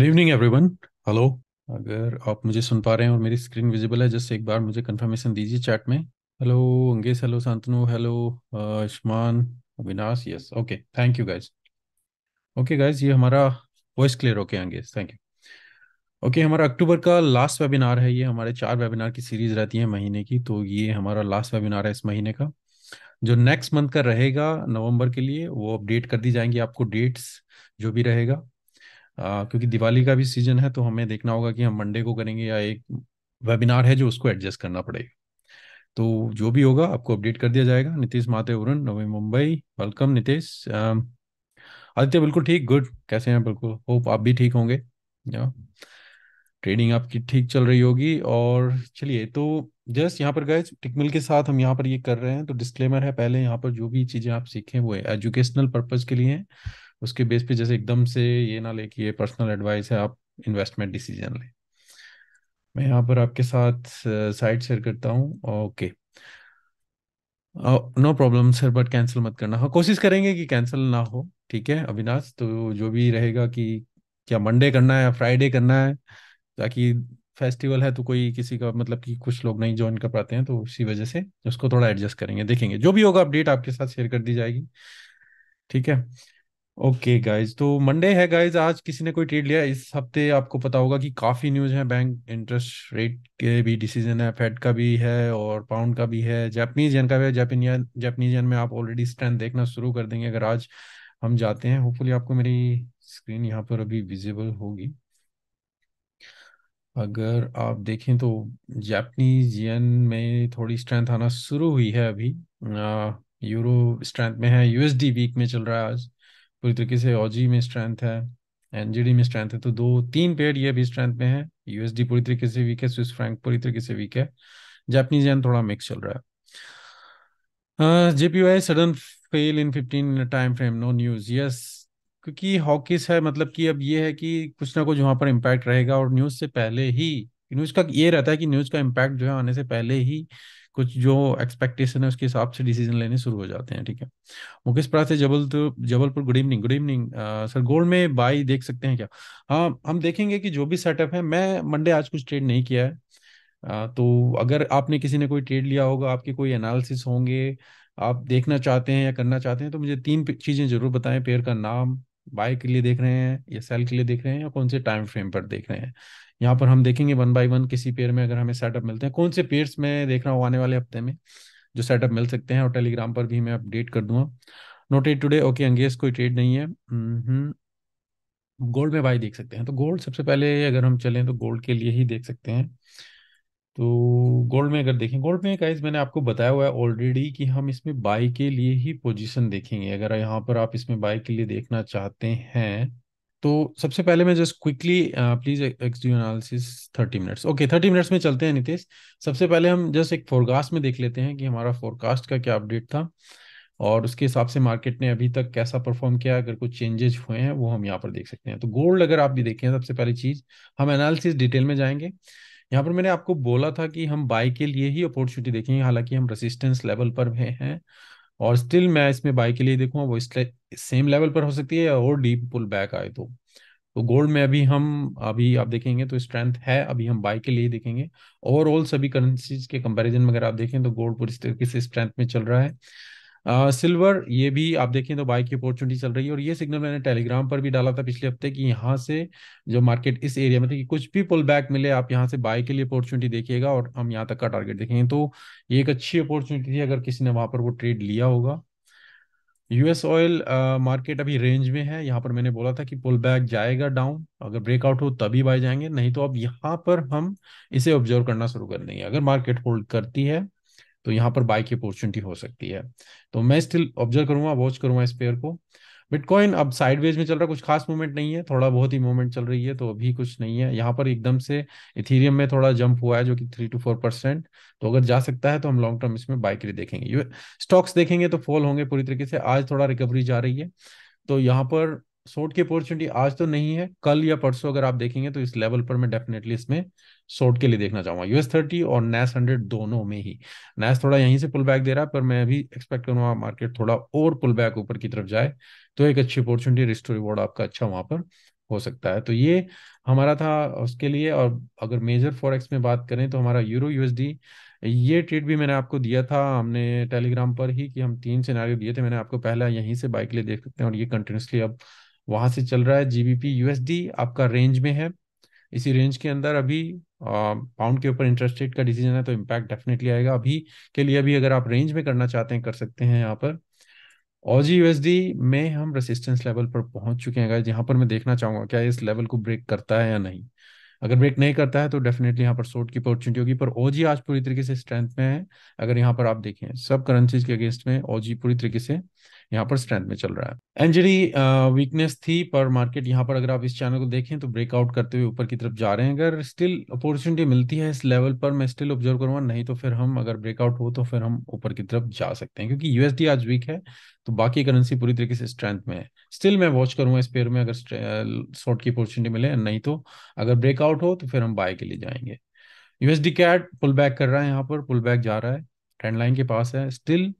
Good evening everyone hello अगर आप मुझे सुन पा रहे हैं और मेरी स्क्रीन विजिबल है जस्ट एक बार मुझे कंफर्मेशन दीजिए चैट में hello Angesh hello Shantanu hello Ayushman Avinash yes okay thank you guys okay guys ये हमारा voice clear okay Angesh thank you okay हमारा अक्टूबर का लास्ट वेबिनार है ये हमारे चार वेबिनार की सीरीज रहती है महीने की तो ये हमारा लास्ट वेबिनार है इस महीने का जो नेक्स्ट मंथ का रहेगा नवंबर के लिए वो अपडेट कर दी जाएंगी आपको डेट्स जो भी रहेगा आ, क्योंकि दिवाली का भी सीजन है तो हमें देखना होगा कि हम मंडे को करेंगे या एक वेबिनार है जो उसको एडजस्ट करना पड़ेगा तो जो भी होगा आपको अपडेट कर दिया जाएगा नितेश माते उरन नवी मुंबई वेलकम नितेश आदित्य बिल्कुल ठीक गुड कैसे हैं बिल्कुल होप आप भी ठीक होंगे या ट्रेडिंग आपकी ठीक चल रही होगी और चलिए तो जस्ट यहाँ पर गए टिकमिल के साथ हम यहाँ पर ये कर रहे हैं तो डिस्क्लेमर है पहले यहाँ पर जो भी चीज़ें आप सीखें वो एजुकेशनल पर्पज़ के लिए हैं उसके बेस पे जैसे एकदम से ये ना ले कि ये पर्सनल एडवाइस है आप इन्वेस्टमेंट डिसीजन लें मैं यहाँ पर आपके साथ साइड शेयर करता हूँ okay no problem sir but cancel मत करना हाँ कोशिश करेंगे कि कैंसिल ना हो ठीक है अविनाश तो जो भी रहेगा कि क्या मंडे करना है या फ्राइडे करना है ताकि फेस्टिवल है तो कोई किसी का मतलब कि कुछ लोग नहीं ज्वाइन कर पाते हैं तो उसी वजह से उसको थोड़ा एडजस्ट करेंगे देखेंगे जो भी होगा अपडेट आपके साथ शेयर कर दी जाएगी ठीक है ओके गाइज तो मंडे है गाइज आज किसी ने कोई ट्रेड लिया इस हफ्ते आपको पता होगा कि काफ़ी न्यूज़ है बैंक इंटरेस्ट रेट के भी डिसीजन है फेड का भी है और पाउंड का भी है जापानीज यन का भी है जापानियन जापानीज में आप ऑलरेडी स्ट्रेंथ देखना शुरू कर देंगे अगर आज हम जाते हैं होपफुली आपको मेरी स्क्रीन यहाँ पर अभी विजिबल होगी अगर आप देखें तो जापानीज यन में थोड़ी स्ट्रेंथ आना शुरू हुई है अभी यूरो स्ट्रेंथ में है यूएसडी वीक में चल रहा है आज पूरी तरीके से ऑजी में स्ट्रेंथ है एनजीडी में स्ट्रेंथ है तो दो तीन पेयर ये भी स्ट्रेंथ में है यूएसडी पूरी तरीके से वीक है स्विस फ्रैंक पूरी तरीके से वीक है जापानीज एन थोड़ा मिक्स चल रहा है JPY sudden fall in fifteen time frame no news yes क्योंकि हॉकीस है मतलब कि अब ये है कि कुछ ना कुछ वहां पर इम्पैक्ट रहेगा और न्यूज से पहले ही न्यूज का ये रहता है कि न्यूज का इम्पैक्ट जो है आने से पहले ही कुछ जो एक्सपेक्टेशन है उसके हिसाब से डिसीजन लेने शुरू हो जाते हैं ठीक है मुकेश परा से जबल तो, Jabalpur good evening good evening sir gold में बाई देख सकते हैं क्या हाँ हम देखेंगे कि जो भी सेटअप है मैं मंडे आज कुछ ट्रेड नहीं किया है आ, तो अगर आपने किसी ने कोई ट्रेड लिया होगा आपके कोई एनालिसिस होंगे आप देखना चाहते हैं या करना चाहते हैं तो मुझे तीन चीज़ें जरूर बताएं पेयर का नाम बाय के लिए देख रहे हैं या सेल के लिए देख रहे हैं या कौन से टाइम फ्रेम पर देख रहे हैं यहाँ पर हम देखेंगे वन बाय वन किसी पेयर में अगर हमें सेटअप मिलते हैं कौन से पेयर्स में देख रहा हूँ आने वाले हफ्ते में जो सेटअप मिल सकते हैं और टेलीग्राम पर भी मैं अपडेट कर दूंगा नोटेड टुडे ओके अंगेज कोई ट्रेड नहीं है हम्म, हम्म। गोल्ड में बाई देख सकते हैं तो गोल्ड सबसे पहले अगर हम चलें तो गोल्ड के लिए ही देख सकते हैं तो गोल्ड में अगर देखें गोल्ड में गाइज मैंने आपको बताया हुआ है ऑलरेडी कि हम इसमें बाई के लिए ही पोजीशन देखेंगे अगर यहाँ पर आप इसमें बाई के लिए देखना चाहते हैं तो सबसे पहले मैं just quickly please analysis thirty minutes okay thirty minutes में चलते हैं नितेश सबसे पहले हम जस्ट एक फोरकास्ट में देख लेते हैं कि हमारा फोरकास्ट का क्या अपडेट था और उसके हिसाब से मार्केट ने अभी तक कैसा परफॉर्म किया अगर कुछ चेंजेस हुए हैं वो हम यहाँ पर देख सकते हैं तो गोल्ड अगर आप भी देखें सबसे पहली चीज हम एनालिसिस डिटेल में जाएंगे यहाँ पर मैंने आपको बोला था कि हम बाई के लिए ही अपॉर्चुनिटी देखेंगे हालांकि हम रेसिस्टेंस लेवल पर भी हैं और स्टिल मैं इसमें बाई के लिए देखूंगा वो सेम लेवल पर हो सकती है और डीप पुल बैक आए तो तो गोल्ड में अभी हम अभी आप देखेंगे तो स्ट्रेंथ है अभी हम बाई के लिए देखेंगे ओवरऑल सभी करेंसीज के कंपैरिजन में अगर आप देखें तो गोल्ड पूरी तरीके से स्ट्रेंथ में चल रहा है सिल्वर ये भी आप देखें तो बाइक की अपॉर्चुनिटी चल रही है और ये सिग्नल मैंने टेलीग्राम पर भी डाला था पिछले हफ्ते कि यहाँ से जो मार्केट इस एरिया में थी कुछ भी पुल बैक मिले आप यहाँ से बाइक के लिए अपॉर्चुनिटी देखिएगा और हम यहाँ तक का टारगेट देखेंगे तो ये एक अच्छी अपॉर्चुनिटी थी अगर किसी ने वहां पर वो ट्रेड लिया होगा यूएस ऑयल मार्केट अभी रेंज में है यहाँ पर मैंने बोला था कि पुल बैक जाएगा डाउन अगर ब्रेकआउट हो तभी बाय जाएंगे नहीं तो अब यहाँ पर हम इसे ऑब्जर्व करना शुरू कर देंगे अगर मार्केट होल्ड करती है तो यहाँ पर बाय की अपॉर्चुनिटी हो सकती है तो मैं स्टिल ऑब्जर्व करूंगा वॉच करूंगा इस पेयर को बिटकॉइन अब साइडवेज में चल रहा है कुछ खास मूवमेंट नहीं है थोड़ा बहुत ही मूवमेंट चल रही है तो अभी कुछ नहीं है यहाँ पर एकदम से इथीरियम में थोड़ा जंप हुआ है जो कि थ्री टू फोर परसेंट तो अगर जा सकता है तो हम लॉन्ग टर्म इसमें बाय के लिए देखेंगे स्टॉक्स देखेंगे तो फॉल होंगे पूरी तरीके से आज थोड़ा रिकवरी जा रही है तो यहाँ पर शॉर्ट की अपॉर्चुनिटी आज तो नहीं है कल या परसों अगर आप देखेंगे तो इस लेवल पर मैं डेफिनेटली इसमें शॉर्ट के लिए देखना चाहूंगा यूएस थर्टी और नैस हंड्रेड दोनों में ही नैस थोड़ा यहीं से पुल बैक दे रहा है पर मैं अभी एक्सपेक्ट करूंगा मार्केट थोड़ा और पुल बैक ऊपर की तरफ जाए तो एक अच्छी अपॉर्चुनिटी रिस्टो रिवॉर्ड आपका अच्छा वहां पर हो सकता है तो ये हमारा था उसके लिए और अगर मेजर फॉरेक्स में बात करें तो हमारा यूरो यूएसडी ये ट्रेड भी मैंने आपको दिया था हमने टेलीग्राम पर ही कि हम तीन सिनेरियो दिए थे मैंने आपको पहला यहीं से बाइक लिए देख सकते हैं और ये कंटिन्यूसली अब वहां से चल रहा है जीबीपी यूएसडी आपका रेंज में है इसी रेंज के अंदर अभी पाउंड के ऊपर इंटरेस्ट रेट का डिसीजन है तो इम्पैक्ट डेफिनेटली आएगा अभी के लिए अभी अगर आप रेंज में करना चाहते हैं कर सकते हैं यहाँ पर ओजी यूएसडी में हम रेसिस्टेंस लेवल पर पहुंच चुके हैं जहां पर मैं देखना चाहूंगा क्या इस लेवल को ब्रेक करता है या नहीं अगर ब्रेक नहीं करता है तो डेफिनेटली यहाँ पर शॉर्ट की अपॉर्चुनिटी होगी पर ओजी आज पूरी तरीके से स्ट्रेंथ में है अगर यहाँ पर आप देखें सब करेंसीज के अगेंस्ट में ओजी पूरी तरीके से यहाँ पर स्ट्रेंथ में चल रहा है एनजीडी वीकनेस थी पर मार्केट यहाँ पर अगर आप इस चैनल को देखें तो ब्रेकआउट करते हुए ऊपर की तरफ जा रहे हैं अगर स्टिल अपॉर्चुनिटी मिलती है इस लेवल पर मैं स्टिल ऑब्जर्व करूंगा नहीं तो फिर हम अगर ब्रेकआउट हो तो फिर हम ऊपर की तरफ जा सकते हैं क्योंकि यूएसडी आज वीक है तो बाकी करेंसी पूरी तरीके से स्ट्रेंथ में है स्टिल मैं वॉच करूंगा इस पेयर में अगर शॉर्ट की अपॉर्चुनिटी मिले नहीं तो अगर ब्रेकआउट हो तो फिर हम बाय के लिए जाएंगे यूएसडी कैट पुल बैक कर रहा है यहाँ पर पुल बैक जा रहा है ट्रेंड लाइन के पास है स्टिल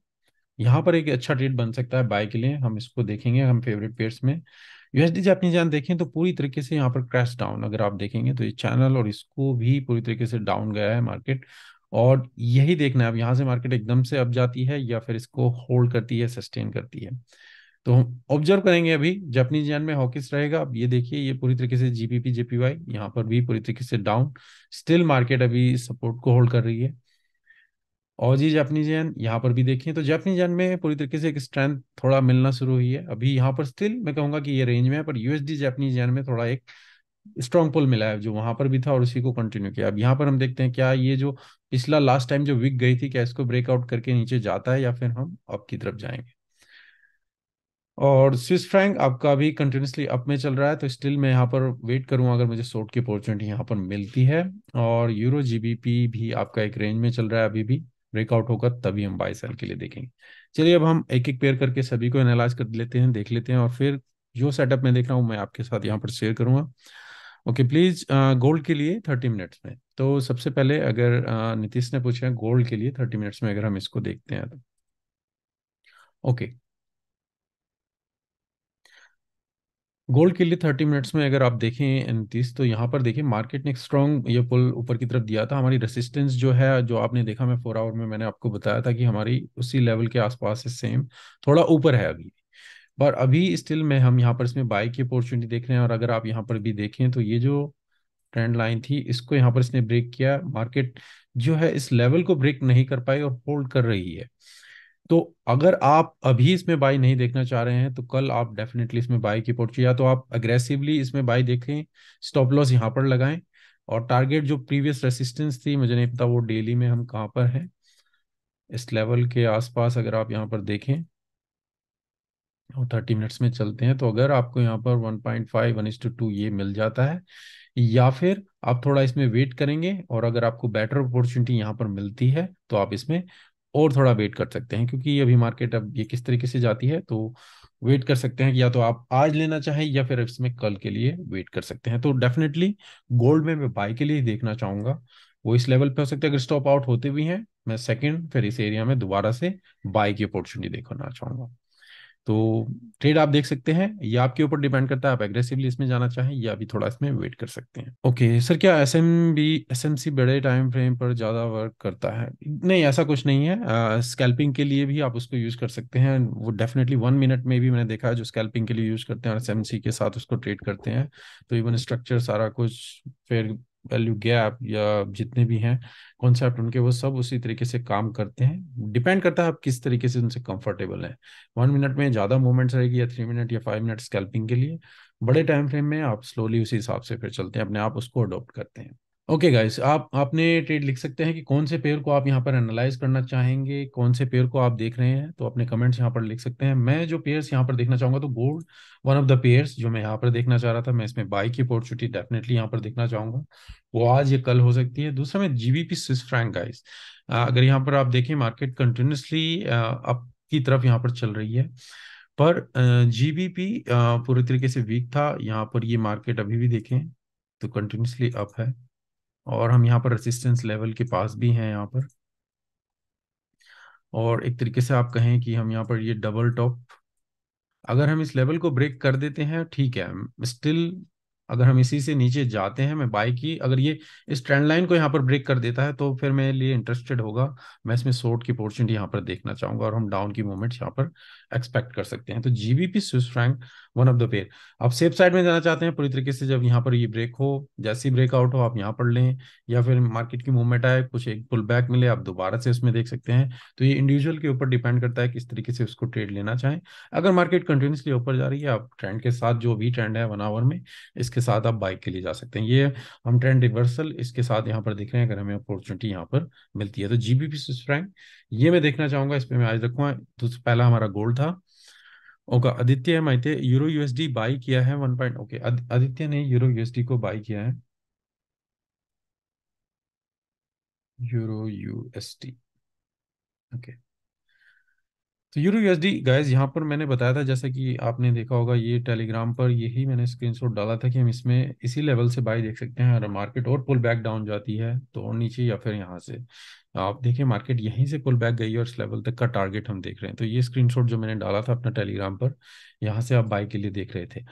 यहाँ पर एक अच्छा ट्रेड बन सकता है बाय के लिए हम इसको देखेंगे हम फेवरेट पेयर्स में यूएसडी जापनीज जान देखें तो पूरी तरीके से यहाँ पर क्रैश डाउन अगर आप देखेंगे तो ये चैनल और इसको भी पूरी तरीके से डाउन गया है मार्केट और यही देखना है अब यहाँ से मार्केट एकदम से अप जाती है या फिर इसको होल्ड करती है सस्टेन करती है तो हम ऑब्जर्व करेंगे अभी जापनीज जैन में हॉकिस रहेगा अब ये देखिए ये पूरी तरीके से जीपीपी जेपीवाई यहाँ पर भी पूरी तरीके से डाउन स्टिल मार्केट अभी सपोर्ट को होल्ड कर रही है और जी जापानीज यन यहाँ पर भी देखिए तो जापानीज यन में पूरी तरीके से एक स्ट्रेंथ थोड़ा मिलना शुरू हुई है अभी यहाँ पर स्टिल मैं कहूंगा कि ये रेंज में है पर यूएसडी जापानीज यन में थोड़ा एक स्ट्रॉन्ग पुल मिला है जो वहां पर भी था और उसी को कंटिन्यू किया अब यहाँ पर हम देखते हैं क्या ये जो पिछला लास्ट टाइम जो वीक गई थी क्या इसको ब्रेकआउट करके नीचे जाता है या फिर हम आपकी की तरफ जाएंगे और स्विस फ्रैंक आपका भी कंटिन्यूसली अप में चल रहा है तो स्टिल मैं यहाँ पर वेट करूँ अगर मुझे शॉर्ट की अपॉर्चुनिटी यहाँ पर मिलती है और यूरो जीबीपी भी आपका एक रेंज में चल रहा है अभी भी ब्रेकआउट होगा तभी हम बाय सेल के लिए देखेंगे चलिए अब हम एक एक पेयर करके सभी को एनालाइज कर लेते हैं देख लेते हैं और फिर जो सेटअप मैं देख रहा हूँ मैं आपके साथ यहाँ पर शेयर करूंगा ओके प्लीज गोल्ड के लिए थर्टी मिनट्स में तो सबसे पहले अगर नीतीश uh, ने पूछा गोल्ड के लिए थर्टी मिनट्स में अगर हम इसको देखते हैं तो ओके okay, गोल्ड के लिए थर्टी मिनट्स में अगर आप देखें नीतीश तो यहाँ पर देखें मार्केट ने एक स्ट्रॉन्ग ये पुल ऊपर की तरफ दिया था हमारी रेसिस्टेंस जो है जो आपने देखा मैं फोर आवर में मैंने आपको बताया था कि हमारी उसी लेवल के आसपास है सेम थोड़ा ऊपर है अभी पर अभी स्टिल में हम यहाँ पर इसमें बाइक की अपॉर्चुनिटी देख रहे हैं और अगर आप यहाँ पर भी देखें तो ये जो ट्रेंड लाइन थी इसको यहाँ पर इसने ब्रेक किया मार्केट जो है इस लेवल को ब्रेक नहीं कर पाई और होल्ड कर रही है तो अगर आप अभी इसमें बाई नहीं देखना चाह रहे हैं तो कल आप डेफिनेटली इसमें बाई की पोर्ट या तो आप अग्रेसिवली इसमें बाई देखें स्टॉप लॉस यहाँ पर लगाएं और टारगेट जो प्रीवियस रेसिस्टेंस थी मुझे नहीं पता वो डेली में हम कहाँ पर हैं इस लेवल के आसपास अगर आप यहाँ पर देखें और थर्टी मिनट्स में चलते हैं तो अगर आपको यहाँ पर one point five one two two ये मिल जाता है या फिर आप थोड़ा इसमें वेट करेंगे और अगर आपको बेटर अपॉर्चुनिटी यहाँ पर मिलती है तो आप इसमें और थोड़ा वेट कर सकते हैं क्योंकि अभी मार्केट अब ये किस तरीके से जाती है तो वेट कर सकते हैं या तो आप आज लेना चाहें या फिर इसमें कल के लिए वेट कर सकते हैं तो डेफिनेटली गोल्ड में मैं बाय के लिए देखना चाहूंगा वो इस लेवल पे हो सकते हैं अगर स्टॉप आउट होते भी हैं मैं सेकंड फिर इस एरिया में दोबारा से बाय की अपॉर्चुनिटी देखना चाहूंगा तो ट्रेड आप देख सकते हैं ये आपके ऊपर डिपेंड करता है आप एग्रेसिवली इसमें जाना चाहें या अभी थोड़ा इसमें वेट कर सकते हैं ओके okay, सर क्या S M B S M C बड़े टाइम फ्रेम पर ज़्यादा वर्क करता है नहीं ऐसा कुछ नहीं है स्कैल्पिंग uh, के लिए भी आप उसको यूज़ कर सकते हैं वो डेफिनेटली वन मिनट में भी मैंने देखा है जो स्कैल्पिंग के लिए यूज़ करते हैं और एस के साथ उसको ट्रेड करते हैं तो इवन स्ट्रक्चर सारा कुछ फिर वैल्यू गैप या जितने भी हैं कॉन्सेप्ट उनके वो सब उसी तरीके से काम करते हैं डिपेंड करता है आप किस तरीके से उनसे कंफर्टेबल हैं वन मिनट में ज़्यादा मूवमेंट्स रहेगी या थ्री मिनट या फाइव मिनट स्कैल्पिंग के लिए बड़े टाइम फ्रेम में आप स्लोली उसी हिसाब से फिर चलते हैं अपने आप उसको अडोप्ट करते हैं ओके okay गाइस आप आपने ट्रेड लिख सकते हैं कि कौन से पेयर को आप यहाँ पर एनालाइज करना चाहेंगे कौन से पेयर को आप देख रहे हैं तो अपने कमेंट्स यहाँ पर लिख सकते हैं मैं जो पेयर्स यहाँ पर देखना चाहूंगा तो gold one of the pairs जो मैं यहाँ पर देखना चाह रहा था मैं इसमें बाई की अपॉर्चुनिटी डेफिनेटली यहाँ पर देखना चाहूंगा वो आज या कल हो सकती है दूसरा मैं जीबीपी स्विस फ्रैंक गाइस अगर यहाँ पर आप देखें मार्केट कंटिन्यूसली अप की तरफ यहाँ पर चल रही है पर जीबीपी पूरे तरीके से वीक था यहाँ पर ये मार्केट अभी भी देखें तो कंटिन्यूसली अप है और हम यहाँ पर रेसिस्टेंस लेवल के पास भी हैं यहाँ पर और एक तरीके से आप कहें कि हम यहाँ पर ये डबल टॉप अगर हम इस लेवल को ब्रेक कर देते हैं ठीक है स्टिल अगर हम इसी से नीचे जाते हैं मैं बाई की अगर ये इस ट्रेंड लाइन को यहाँ पर ब्रेक कर देता है तो फिर मेरे लिए इंटरेस्टेड होगा मैं इसमें शॉर्ट की अपॉर्चुनिटी यहाँ पर देखना चाहूंगा और हम डाउन की मूवमेंट यहाँ पर एक्सपेक्ट कर सकते हैं तो GBP Swiss franc one of the pair आप सेफ साइड में जाना चाहते हैं पूरी तरीके से जब यहाँ पर ये ब्रेक हो जैसे ही ब्रेकआउट हो आप यहाँ पर लें या फिर मार्केट की मूवमेंट आए कुछ एक पुल बैक मिले आप दोबारा से उसमें देख सकते हैं तो ये इंडिविजुअल के ऊपर डिपेंड करता है किस तरीके से उसको ट्रेड लेना चाहें अगर मार्केट कंटिन्यूसली ऊपर जा रही है आप ट्रेंड के साथ जो भी ट्रेंड है वन आवर में इसके साथ आप बाइक के लिए जा सकते हैं ये हम ट्रेंड रिवर्सल इसके साथ यहाँ पर देख रहे हैं अगर हमें अपॉर्चुनिटी यहाँ पर मिलती है तो जीबीपी स्विस फ्रैंक ये मैं देखना चाहूंगा इस पर मैं आज रखूंगा तो पहला हमारा gold okay Aditya M Mate euro USD buy किया है वन पॉइंट ओके आदित्य ने यूरो यूएसडी को बाई किया है यूरो यूएसडी ओके okay. तो यूरो यूएसडी गाइस यहाँ पर मैंने बताया था जैसा कि आपने देखा होगा ये टेलीग्राम पर यही मैंने स्क्रीनशॉट डाला था कि हम इसमें इसी लेवल से बाई देख सकते हैं और मार्केट और पुल बैक डाउन जाती है तो और नीचे या फिर यहाँ से आप देखिए मार्केट यहीं से पुल बैक गई और इस लेवल तक का टारगेट हम देख रहे हैं तो ये स्क्रीनशॉट जो मैंने डाला था अपना टेलीग्राम पर यहाँ से आप बाई के लिए देख रहे थे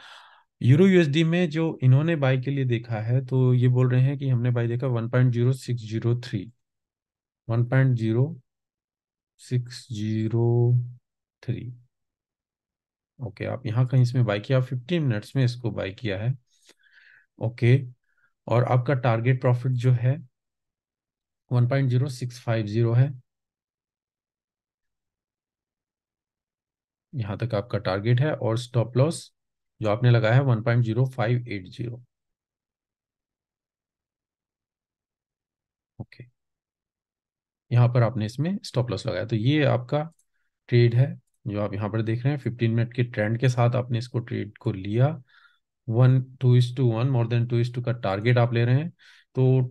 यूरो यूएसडी में जो इन्होंने बाई के लिए देखा है तो ये बोल रहे हैं कि हमने बाई देखा one point zero six zero three one point zero six zero three okay आप यहाँ कहीं इसमें बाई किया फिफ्टीन मिनट्स में इसको बाई किया है ओके और आपका टारगेट प्रॉफिट जो है one point zero six five zero है यहाँ तक आपका टारगेट है और स्टॉप लॉस जो आपने लगाया है one point zero five eight zero यहाँ पर आपने इसमें स्टॉप लॉस लगाया तो ये आपका ट्रेड है जो आप यहाँ पर देख रहे हैं फिफ्टीन मिनट के ट्रेंड के साथ आपने इसको ट्रेड को लिया one two is to one more than two is to का टारगेट आप ले रहे हैं तो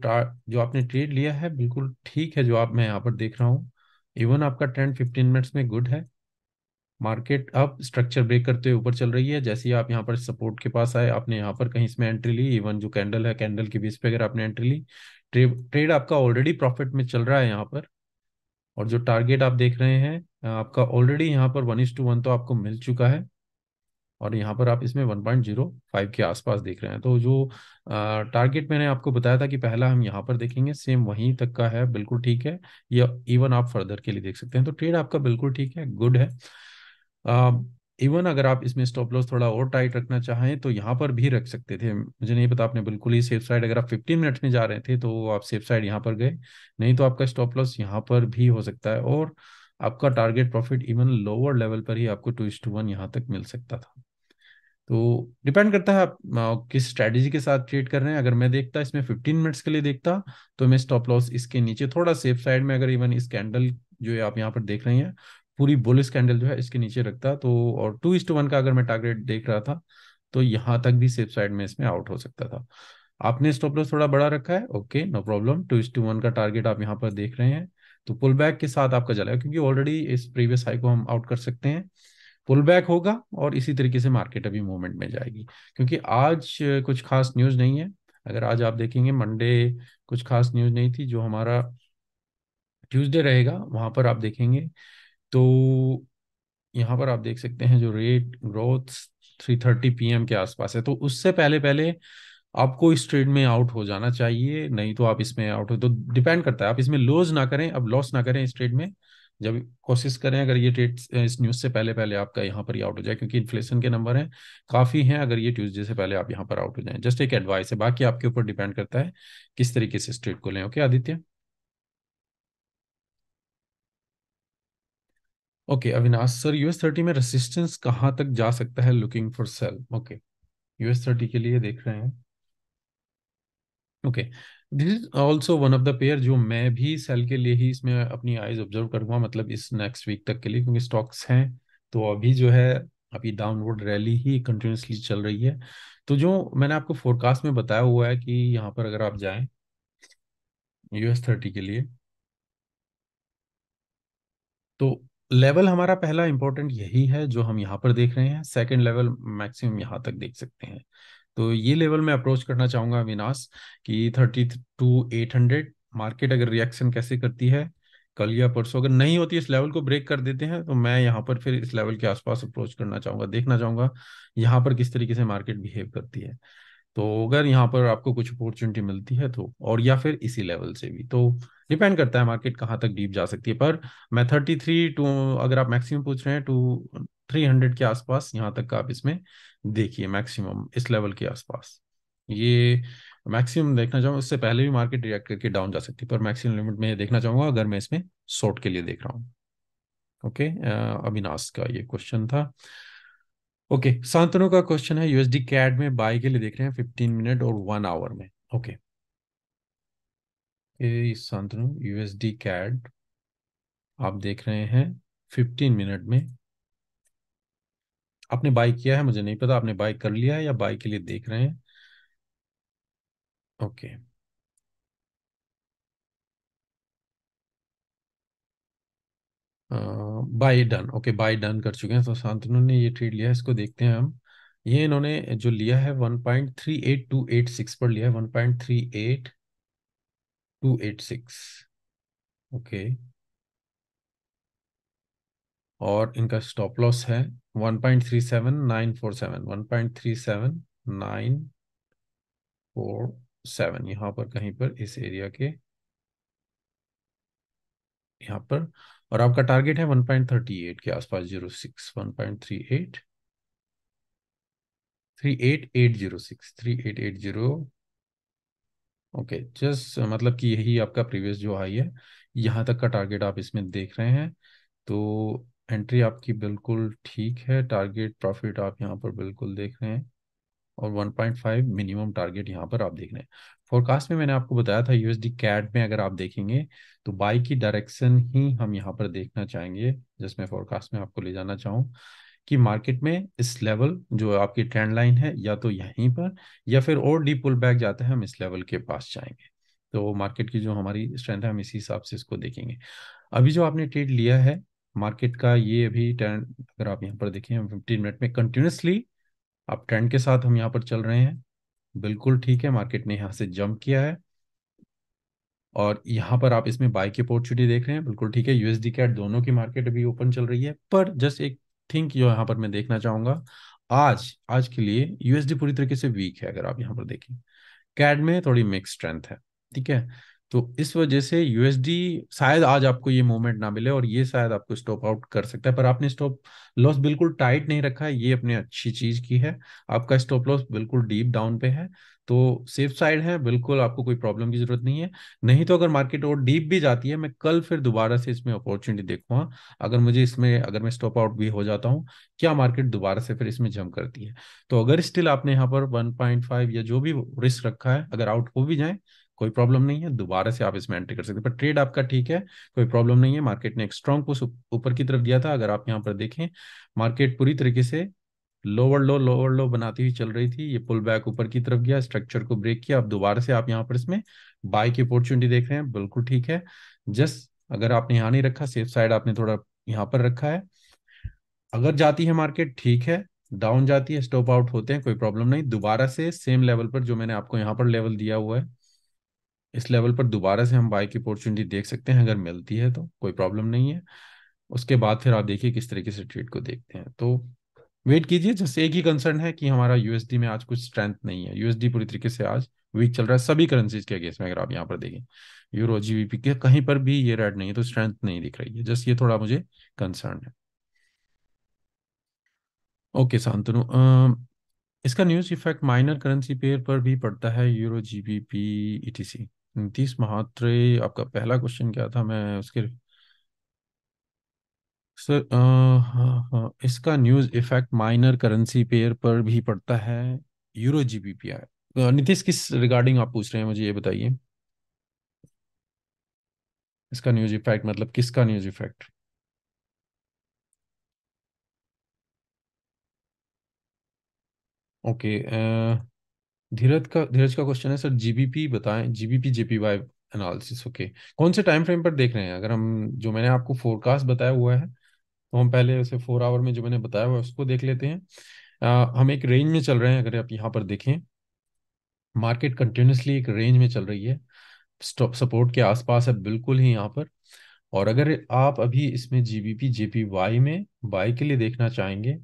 जो आपने ट्रेड लिया है बिल्कुल ठीक है जो आप मैं यहाँ पर देख रहा हूँ इवन आपका ट्रेंड फिफ्टीन मिनट्स में गुड है मार्केट अब स्ट्रक्चर ब्रेक करते हुए ऊपर चल रही है जैसे ही आप यहाँ पर सपोर्ट के पास आए आपने यहाँ पर कहीं इसमें एंट्री ली इवन जो कैंडल है कैंडल के बीच पे अगर आपने एंट्री ली ट्रेड आपका ऑलरेडी प्रॉफिट में चल रहा है यहाँ पर और जो टारगेट आप देख रहे हैं आपका ऑलरेडी यहाँ पर वन इज टू वन तो आपको मिल चुका है और यहाँ पर आप इसमें वन पॉइंट जीरो फाइव के आसपास देख रहे हैं तो जो टारगेट मैंने आपको बताया था कि पहला हम यहाँ पर देखेंगे सेम वहीं तक का है बिल्कुल ठीक है या इवन आप फर्दर के लिए देख सकते हैं तो ट्रेड आपका बिल्कुल ठीक है गुड है आ, इवन अगर आप इसमें स्टॉप लॉस थोड़ा और टाइट रखना चाहें तो यहाँ पर भी रख सकते थे मुझे नहीं पता आपने बिल्कुल ही सेफ साइड अगर आप 15 मिनट्स में जा रहे थे तो आप सेफ साइड यहाँ पर गए नहीं तो आपका स्टॉप लॉस यहाँ पर भी हो सकता है और आपका target profit even lower level पर ही आपको टू इस टू वन यहाँ तक मिल सकता था तो डिपेंड करता है आप किस स्ट्रेटेजी के साथ ट्रेड कर रहे हैं अगर मैं देखता इसमें फिफ्टीन मिनट्स के लिए देखता तो मैं स्टॉप लॉस इसके नीचे थोड़ा सेफ साइड में अगर इवन इस कैंडल जो आप यहाँ पर देख रहे हैं पूरी बुल स्कैंडल जो है इसके नीचे रखता तो और टू इस टू वन का अगर मैं टारगेट देख रहा था तो यहां तक भी सेफ साइड में इसमें आउट हो सकता था आपने स्टॉप लॉस थोड़ा बड़ा रखा है ओके नो प्रॉब्लम टू इस टू वन का टारगेट आप यहाँ पर देख रहे हैं तो पुल बैक के साथ आपका जला क्योंकि ऑलरेडी इस प्रीवियस हाई को हम आउट कर सकते हैं पुल बैक होगा और इसी तरीके से मार्केट अभी मूवमेंट में जाएगी क्योंकि आज कुछ खास न्यूज नहीं है अगर आज आप देखेंगे मंडे कुछ खास न्यूज नहीं थी जो हमारा ट्यूसडे रहेगा वहां पर आप देखेंगे तो यहाँ पर आप देख सकते हैं जो rate growth three thirty PM के आसपास है तो उससे पहले पहले आपको इस ट्रेड में आउट हो जाना चाहिए नहीं तो आप इसमें आउट हो तो डिपेंड करता है आप इसमें लॉस ना करें अब लॉस ना करें इस ट्रेड में जब कोशिश करें अगर ये ट्रेड इस न्यूज़ से पहले पहले आपका यहाँ पर ही आउट हो जाए क्योंकि इन्फ्लेशन के नंबर हैं काफ़ी हैं अगर ये ट्यूजडे से पहले आप यहाँ पर आउट हो जाए जस्ट एक एडवाइस है बाकी आपके ऊपर डिपेंड करता है किस तरीके से इस ट्रेड को लें okay Aditya okay Avinash sir US thirty में रेसिस्टेंस कहाँ तक जा सकता है looking for sell okay US thirty के लिए देख रहे हैं ओके this is also one of the pair जो मैं भी सेल के लिए ही इसमें अपनी आईज ऑब्जर्व करूंगा मतलब इस नेक्स्ट वीक तक के लिए क्योंकि स्टॉक्स हैं तो अभी जो है अभी डाउनवर्ड रैली ही कंटिन्यूसली चल रही है तो जो मैंने आपको फोरकास्ट में बताया हुआ है कि यहाँ पर अगर आप जाए यूएस थर्टी के लिए तो लेवल हमारा पहला इंपॉर्टेंट यही है जो हम यहाँ पर देख रहे हैं सेकंड लेवल मैक्सिमम यहाँ तक देख सकते हैं तो ये लेवल मैं अप्रोच करना चाहूंगा विनाश कि thirty two eight hundred market अगर रिएक्शन कैसे करती है कल या परसों अगर नहीं होती इस लेवल को ब्रेक कर देते हैं तो मैं यहाँ पर फिर इस लेवल के आसपास अप्रोच करना चाहूंगा देखना चाहूंगा यहाँ पर किस तरीके से मार्केट बिहेव करती है तो अगर यहाँ पर आपको कुछ अपॉर्चुनिटी मिलती है तो और या फिर इसी लेवल से भी तो डिपेंड करता है मार्केट कहाँ तक डीप जा सकती है पर मैं थर्टी थ्री टू अगर आप मैक्सिमम पूछ रहे हैं टू थ्री हंड्रेड के आसपास यहाँ तक का आप इसमें देखिए मैक्सिमम इस लेवल के आसपास ये मैक्सिमम देखना चाहूँगा उससे पहले भी मार्केट रिएक्ट करके डाउन जा सकती है पर मैक्सिमम लिमिट में देखना चाहूंगा अगर मैं इसमें शॉर्ट के लिए देख रहा हूँ ओके अविनाश का ये क्वेश्चन था ओके okay, सांतनु का क्वेश्चन है यूएसडी कैड में बाय के लिए देख रहे हैं फिफ्टीन मिनट और वन आवर में okay okay. Santanu USD CAD आप देख रहे हैं फिफ्टीन मिनट में आपने बाय किया है मुझे नहीं पता आपने बाय कर लिया है या बाय के लिए देख रहे हैं okay okay. Buy done okay buy done कर चुके हैं तो शांतनु ने ये ट्रेड लिया है इसको देखते हैं हम ये इन्होंने जो लिया है 1.38286 पर लिया है 1.38286 ओके और इनका स्टॉप लॉस है 1.37947 1.37947 यहाँ पर कहीं पर इस एरिया के यहाँ पर और आपका टारगेट है 1.38 के आसपास 06 1.38 38806 3880 ओके जस्ट मतलब कि यही आपका प्रीवियस जो हाई है यहाँ तक का टारगेट आप इसमें देख रहे हैं तो एंट्री आपकी बिल्कुल ठीक है टारगेट प्रॉफिट आप यहाँ पर बिल्कुल देख रहे हैं और 1.5 मिनिमम टारगेट यहाँ पर आप देख रहे हैं फोरकास्ट में मैंने आपको बताया था यूएसडी कैड में अगर आप देखेंगे तो बाई की डायरेक्शन ही हम यहाँ पर देखना चाहेंगे जिसमें फोरकास्ट में आपको ले जाना चाहूँ कि मार्केट में इस लेवल जो आपकी ट्रेंड लाइन है या तो यहीं पर या फिर और डीप पुल बैक जाते हैं हम इस लेवल के पास जाएंगे तो मार्केट की जो हमारी स्ट्रेंथ है हम इसी हिसाब से इसको देखेंगे अभी जो आपने ट्रेड लिया है मार्केट का ये अभी ट्रेंड अगर आप यहाँ पर देखें फिफ्टीन मिनट में कंटिन्यूसली आप ट्रेंड के साथ हम यहाँ पर चल रहे हैं बिल्कुल ठीक है मार्केट ने यहाँ से जंप किया है और यहाँ पर आप इसमें बाय की अपॉर्चुनिटी देख रहे हैं बिल्कुल ठीक है यूएसडी कैट दोनों की मार्केट अभी ओपन चल रही है पर जस्ट एक थिंक जो यहाँ पर मैं देखना चाहूंगा आज आज के लिए यूएसडी पूरी तरीके से वीक है अगर आप यहाँ पर देखें कैड में थोड़ी मिक्स स्ट्रेंथ है ठीक है तो इस वजह से यूएसडी शायद आज आपको ये मूवमेंट ना मिले और ये शायद आपको स्टॉप आउट कर सकता है पर आपने स्टॉप लॉस बिल्कुल टाइट नहीं रखा है ये अपने अच्छी चीज की है आपका स्टॉप लॉस बिल्कुल डीप डाउन पे है तो सेफ साइड है बिल्कुल आपको कोई प्रॉब्लम की जरूरत नहीं है नहीं तो अगर मार्केट और डीप भी जाती है मैं कल फिर दोबारा से इसमें अपॉर्चुनिटी देखूंगा अगर मुझे इसमें अगर मैं स्टॉप आउट भी हो जाता हूँ क्या मार्केट दोबारा से फिर इसमें जम करती है तो अगर स्टिल आपने यहाँ पर वन पॉइंट फाइव या जो भी रिस्क रखा है अगर आउट हो भी जाए कोई प्रॉब्लम नहीं है दोबारा से आप इसमें एंट्री कर सकते हैं पर ट्रेड आपका ठीक है कोई प्रॉब्लम नहीं है मार्केट ने एक स्ट्रॉन्ग पुश ऊपर की तरफ दिया था अगर आप यहाँ पर देखें मार्केट पूरी तरीके से लोअर लो लोअर लो बनाती हुई चल रही थी ये पुल बैक ऊपर की तरफ गया स्ट्रक्चर को ब्रेक किया अब दोबारा से आप यहाँ पर इसमें बाय की अपॉर्चुनिटी देख रहे हैं बिल्कुल ठीक है जस्ट अगर आपने यहाँ नहीं रखा सेफ साइड आपने थोड़ा यहाँ पर रखा है अगर जाती है मार्केट ठीक है डाउन जाती है स्टॉप आउट होते हैं कोई प्रॉब्लम नहीं दोबारा से सेम लेवल पर जो मैंने आपको यहाँ पर लेवल दिया हुआ है इस लेवल पर दोबारा से हम बाय की अपॉर्चुनिटी देख सकते हैं अगर मिलती है तो कोई प्रॉब्लम नहीं है उसके बाद फिर आप देखिए किस तरीके से ट्रेड को देखते हैं तो वेट कीजिए जैसे एक ही कंसर्न है कि हमारा यूएसडी में आज कुछ स्ट्रेंथ नहीं है यूएसडी पूरी तरीके से आज वीक चल रहा है सभी करेंसीज के अगेंस्ट में अगर आप यहाँ पर देखें यूरो जीबीपी के कहीं पर भी ये रेड नहीं है तो स्ट्रेंथ नहीं दिख रही है जस्ट ये थोड़ा मुझे कंसर्न है ओके शांतनु इसका news effect minor currency pair पर भी पड़ता है euro GBP etc Nitish Mhatre आपका पहला क्वेश्चन क्या था मैं उसके सर आ, हाँ, हाँ, इसका news effect minor currency pair पर भी पड़ता है यूरो जीबीपीआई नीतीश किस रिगार्डिंग आप पूछ रहे हैं मुझे ये बताइए इसका न्यूज़ इफेक्ट मतलब किसका news effect okay okay, uh, Dheeraj का धीरज का क्वेश्चन है सर जीबीपी बताएं जीबीपी जेपीवाई एनालिसिस ओके कौन से टाइम फ्रेम पर देख रहे हैं अगर हम जो मैंने आपको फोरकास्ट बताया हुआ है तो हम पहले उसे फोर आवर में जो मैंने बताया हुआ है उसको देख लेते हैं आ, हम एक रेंज में चल रहे हैं अगर आप यहाँ पर देखें मार्केट कंटिन्यूसली एक रेंज में चल रही है स्टॉप सपोर्ट के आसपास है बिल्कुल ही यहाँ पर और अगर आप अभी इसमें जीबीपी जेपीवाई में बाई के लिए देखना चाहेंगे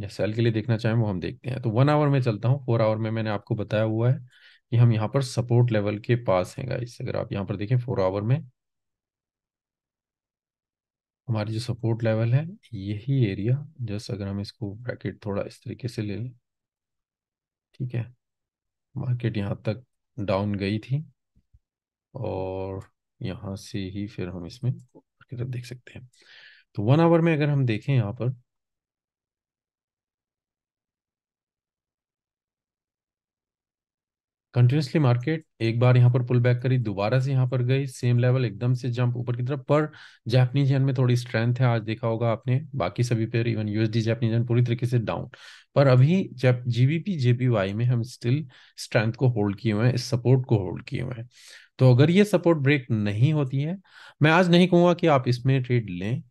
या सेल के लिए देखना चाहें वो हम देखते हैं तो वन आवर में चलता हूँ फोर आवर में मैंने आपको बताया हुआ है कि हम यहाँ पर सपोर्ट लेवल के पास हैं गाइस अगर आप यहाँ पर देखें फोर आवर में हमारी जो सपोर्ट लेवल है यही एरिया जस्ट अगर हम इसको ब्रैकेट थोड़ा इस तरीके से ले लें ठीक है मार्केट यहाँ तक डाउन गई थी और यहाँ से ही फिर हम इसमें देख सकते हैं तो वन आवर में अगर हम देखें यहाँ पर कंटिन्यूसली मार्केट एक बार यहाँ पर पुल बैक करी दोबारा से यहाँ पर गई सेम लेवल एकदम से जंप ऊपर की तरफ पर जापानीज में थोड़ी स्ट्रेंथ है आज देखा होगा आपने बाकी सभी पे इवन यूएसडी जापानीज पूरी तरीके से डाउन पर अभी जब जीबीपी जेपीवाई में हम स्टिल स्ट्रेंथ को होल्ड किए हुए हैं इस सपोर्ट को होल्ड किए हुए हैं तो अगर ये सपोर्ट ब्रेक नहीं होती है मैं आज नहीं कहूँगा कि आप इसमें ट्रेड लें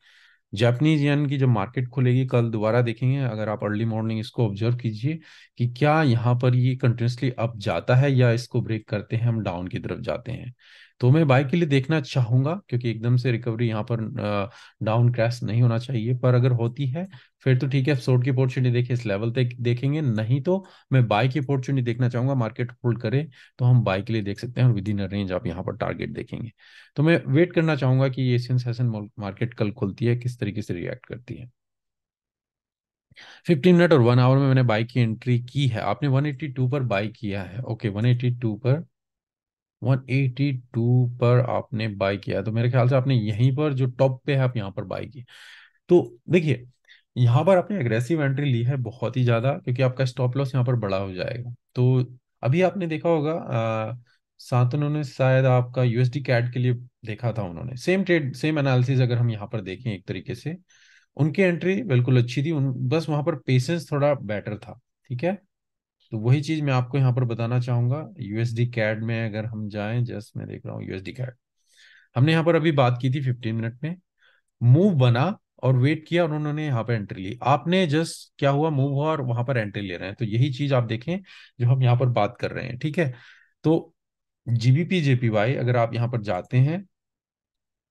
जापनीज यन की जब मार्केट खुलेगी कल दोबारा देखेंगे अगर आप अर्ली मॉर्निंग इसको ऑब्जर्व कीजिए कि क्या यहाँ पर ये कंटिन्यूसली अप जाता है या इसको ब्रेक करते हैं हम डाउन की तरफ जाते हैं तो मैं बाइक के लिए देखना चाहूंगा क्योंकि एकदम से रिकवरी यहाँ पर डाउन क्रैश नहीं होना चाहिए पर अगर होती है फिर तो ठीक है शॉर्ट की अपॉर्चुनिटी देखे इस लेवल तक देखेंगे नहीं तो मैं बाइक की अपॉर्चुनिटी देखना चाहूंगा मार्केट होल्ड करे तो हम बाइक के लिए देख सकते हैं और विद इन रेंज आप यहाँ पर टारगेट देखेंगे तो मैं वेट करना चाहूंगा कि एशियन सेशन मार्केट कल खुलती है किस तरीके से रिएक्ट करती है फिफ्टीन मिनट और वन आवर में मैंने बाइक की एंट्री की है आपने वन एट्टी टू पर बाई किया है ओके वन एट्टी टू पर 182 पर आपने बाय किया तो मेरे ख्याल से आपने यहीं पर जो टॉप पे है आप यहाँ पर बाई की तो देखिए यहाँ पर आपने एग्रेसिव एंट्री ली है बहुत ही ज्यादा क्योंकि आपका स्टॉप लॉस यहाँ पर बड़ा हो जाएगा तो अभी आपने देखा होगा सांतनु ने शायद आपका यूएसडी कैड के लिए देखा था उन्होंने सेम ट्रेड सेम एनालिसिस अगर हम यहाँ पर देखें एक तरीके से उनकी एंट्री बिल्कुल अच्छी थी उन बस वहां पर पेशेंस थोड़ा बेटर था ठीक है तो वही चीज मैं आपको यहाँ पर बताना चाहूंगा यूएसडी कैड में अगर हम जाएं जस्ट मैं देख रहा हूँ यूएसडी कैड हमने यहाँ पर अभी बात की थी फिफ्टीन मिनट में मूव बना और वेट किया और उन्होंने यहाँ पर एंट्री ली आपने जस्ट क्या हुआ मूव हुआ और वहां पर एंट्री ले रहे हैं तो यही चीज आप देखें जो हम यहाँ पर बात कर रहे हैं ठीक है तो जीबीपी जेपीवाई अगर आप यहाँ पर जाते हैं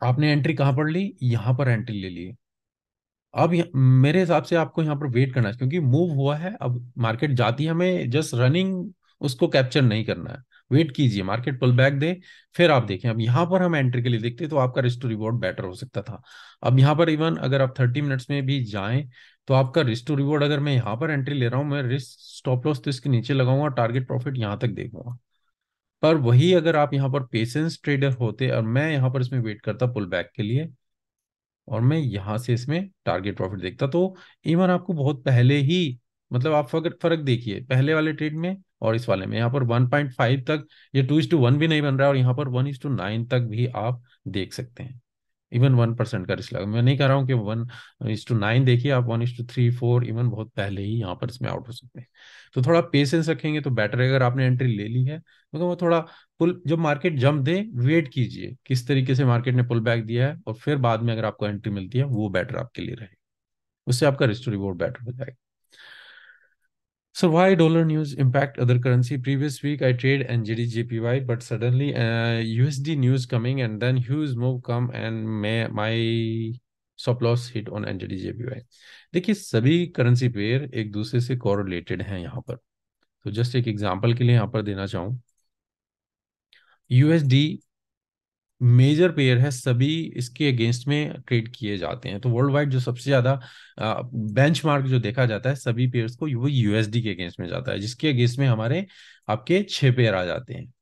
आपने एंट्री कहाँ पर ली यहाँ पर एंट्री ले ली अब मेरे हिसाब से आपको यहाँ पर वेट करना है क्योंकि मूव हुआ है अब मार्केट जाती है हमें जस्ट रनिंग उसको कैप्चर नहीं करना है वेट कीजिए मार्केट पुल बैक दे फिर आप देखें अब यहाँ पर हम एंट्री के लिए देखते तो आपका रिस्क टू रिवॉर्ड बेटर हो सकता था अब यहाँ पर इवन अगर आप थर्टी मिनट्स में भी जाएं तो आपका रिस्क टू रिवॉर्ड अगर मैं यहाँ पर एंट्री ले रहा हूँ मैं रिस्क स्टॉप लॉस तो इसके नीचे लगाऊंगा टारगेट प्रॉफिट यहाँ तक देखूंगा पर वही अगर आप यहाँ पर पेशेंस ट्रेडर होते और मैं यहाँ पर इसमें वेट करता पुल बैक के लिए और मैं यहाँ से इसमें टारगेट प्रॉफिट देखता तो इवन आपको बहुत पहले ही मतलब आप फर्क फर्क देखिए पहले वाले ट्रेड में और इस वाले में यहाँ पर 1.5 तक ये टू इज टू वन भी नहीं बन रहा है और यहाँ पर वन इज टू नाइन तक भी आप देख सकते हैं इवन वन परसेंट का रिस्क लगा मैं नहीं कह रहा हूँ कि वन इज टू नाइन देखिए आप one is two three four even बहुत पहले ही यहाँ पर इसमें आउट हो सकते हैं तो थोड़ा पेशेंस रखेंगे तो बेटर है अगर आपने एंट्री ले ली है क्योंकि तो वो थोड़ा पुल जब मार्केट जम दे वेट कीजिए किस तरीके से मार्केट ने पुल बैक दिया है और फिर बाद में अगर आपको एंट्री मिलती है वो बेटर आपके लिए रहेगा उससे आपका रिस्क रिवॉर्ड बेटर हो जाएगा So why dollar news impact other currency? Previous week I trade NGD JPY, but suddenly uh, USD news coming and then huge move come and may, my stop loss hit on NGD JPY. देखिए सभी currency pair एक दूसरे से correlated हैं यहाँ पर तो just एक एग्जांपल के लिए यहाँ पर देना चाहूँ यूएसडी मेजर प्लेयर है सभी इसके अगेंस्ट में ट्रेड किए जाते हैं तो वर्ल्ड वाइड जो सबसे ज्यादा बेंच मार्क जो देखा जाता है सभी प्लेयर्स को वो यूएसडी के अगेंस्ट में जाता है जिसके अगेंस्ट में हमारे आपके छह पेयर आ जाते हैं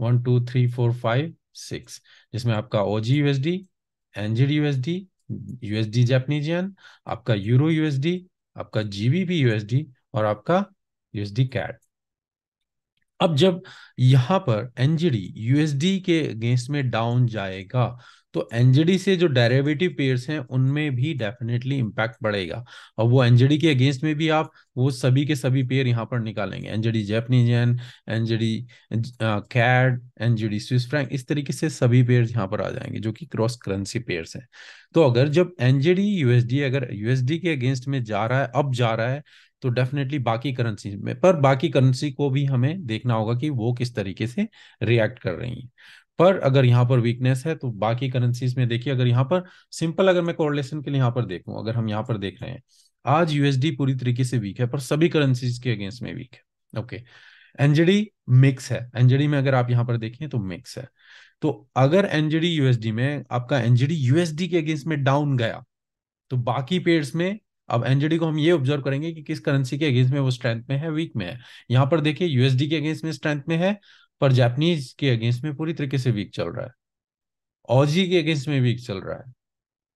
one two three four five six जिसमें आपका Aussie USD NZD USD USD Japanese yen आपका यूरो यूएसडी आपका जीबीपी यूएसडी और आपका यूएसडी कैट अब जब यहाँ पर एनजीडी यूएसडी के अगेंस्ट में डाउन जाएगा तो एनजीडी से जो डेरिवेटिव पेयर्स हैं उनमें भी डेफिनेटली इम्पैक्ट पड़ेगा और वो एनजीडी के अगेंस्ट में भी आप वो सभी के सभी पेयर यहाँ पर निकालेंगे NZD Japanese yen NZD CAD NZD Swiss franc इस तरीके से सभी पेयर यहाँ पर आ जाएंगे जो कि क्रॉस करेंसी पेयर्स हैं तो अगर जब एनजीडी यूएसडी अगर यूएसडी के अगेंस्ट में जा रहा है अब जा रहा है तो डेफिनेटली बाकी करेंसी में पर बाकी करेंसी को भी हमें देखना होगा कि वो किस तरीके से रिएक्ट कर रही हैं पर अगर यहाँ पर वीकनेस है तो बाकी करेंसीज में देखिए अगर यहाँ पर सिंपल अगर मैं कोरिलेशन के लिए यहाँ पर देखूं अगर हम यहाँ पर देख रहे हैं आज यूएसडी पूरी तरीके से वीक है पर सभी करेंसीज के अगेंस्ट में वीक है ओके एनजेडी मिक्स है एनजेडी में अगर आप यहाँ पर देखें तो मिक्स है तो अगर एनजेडी यूएसडी में आपका एनजेडी यूएसडी के अगेंस्ट में डाउन गया तो बाकी पेयर्स में अब एनजेडी को हम ये ऑब्जर्व करेंगे कि किस करेंसी के अगेंस्ट में वो स्ट्रेंथ में है वीक में है यहाँ पर देखिए यूएसडी के अगेंस्ट में स्ट्रेंथ में है पर जापानीज के अगेंस्ट में पूरी तरीके से वीक चल रहा है ऑजी के अगेंस्ट में वीक चल रहा है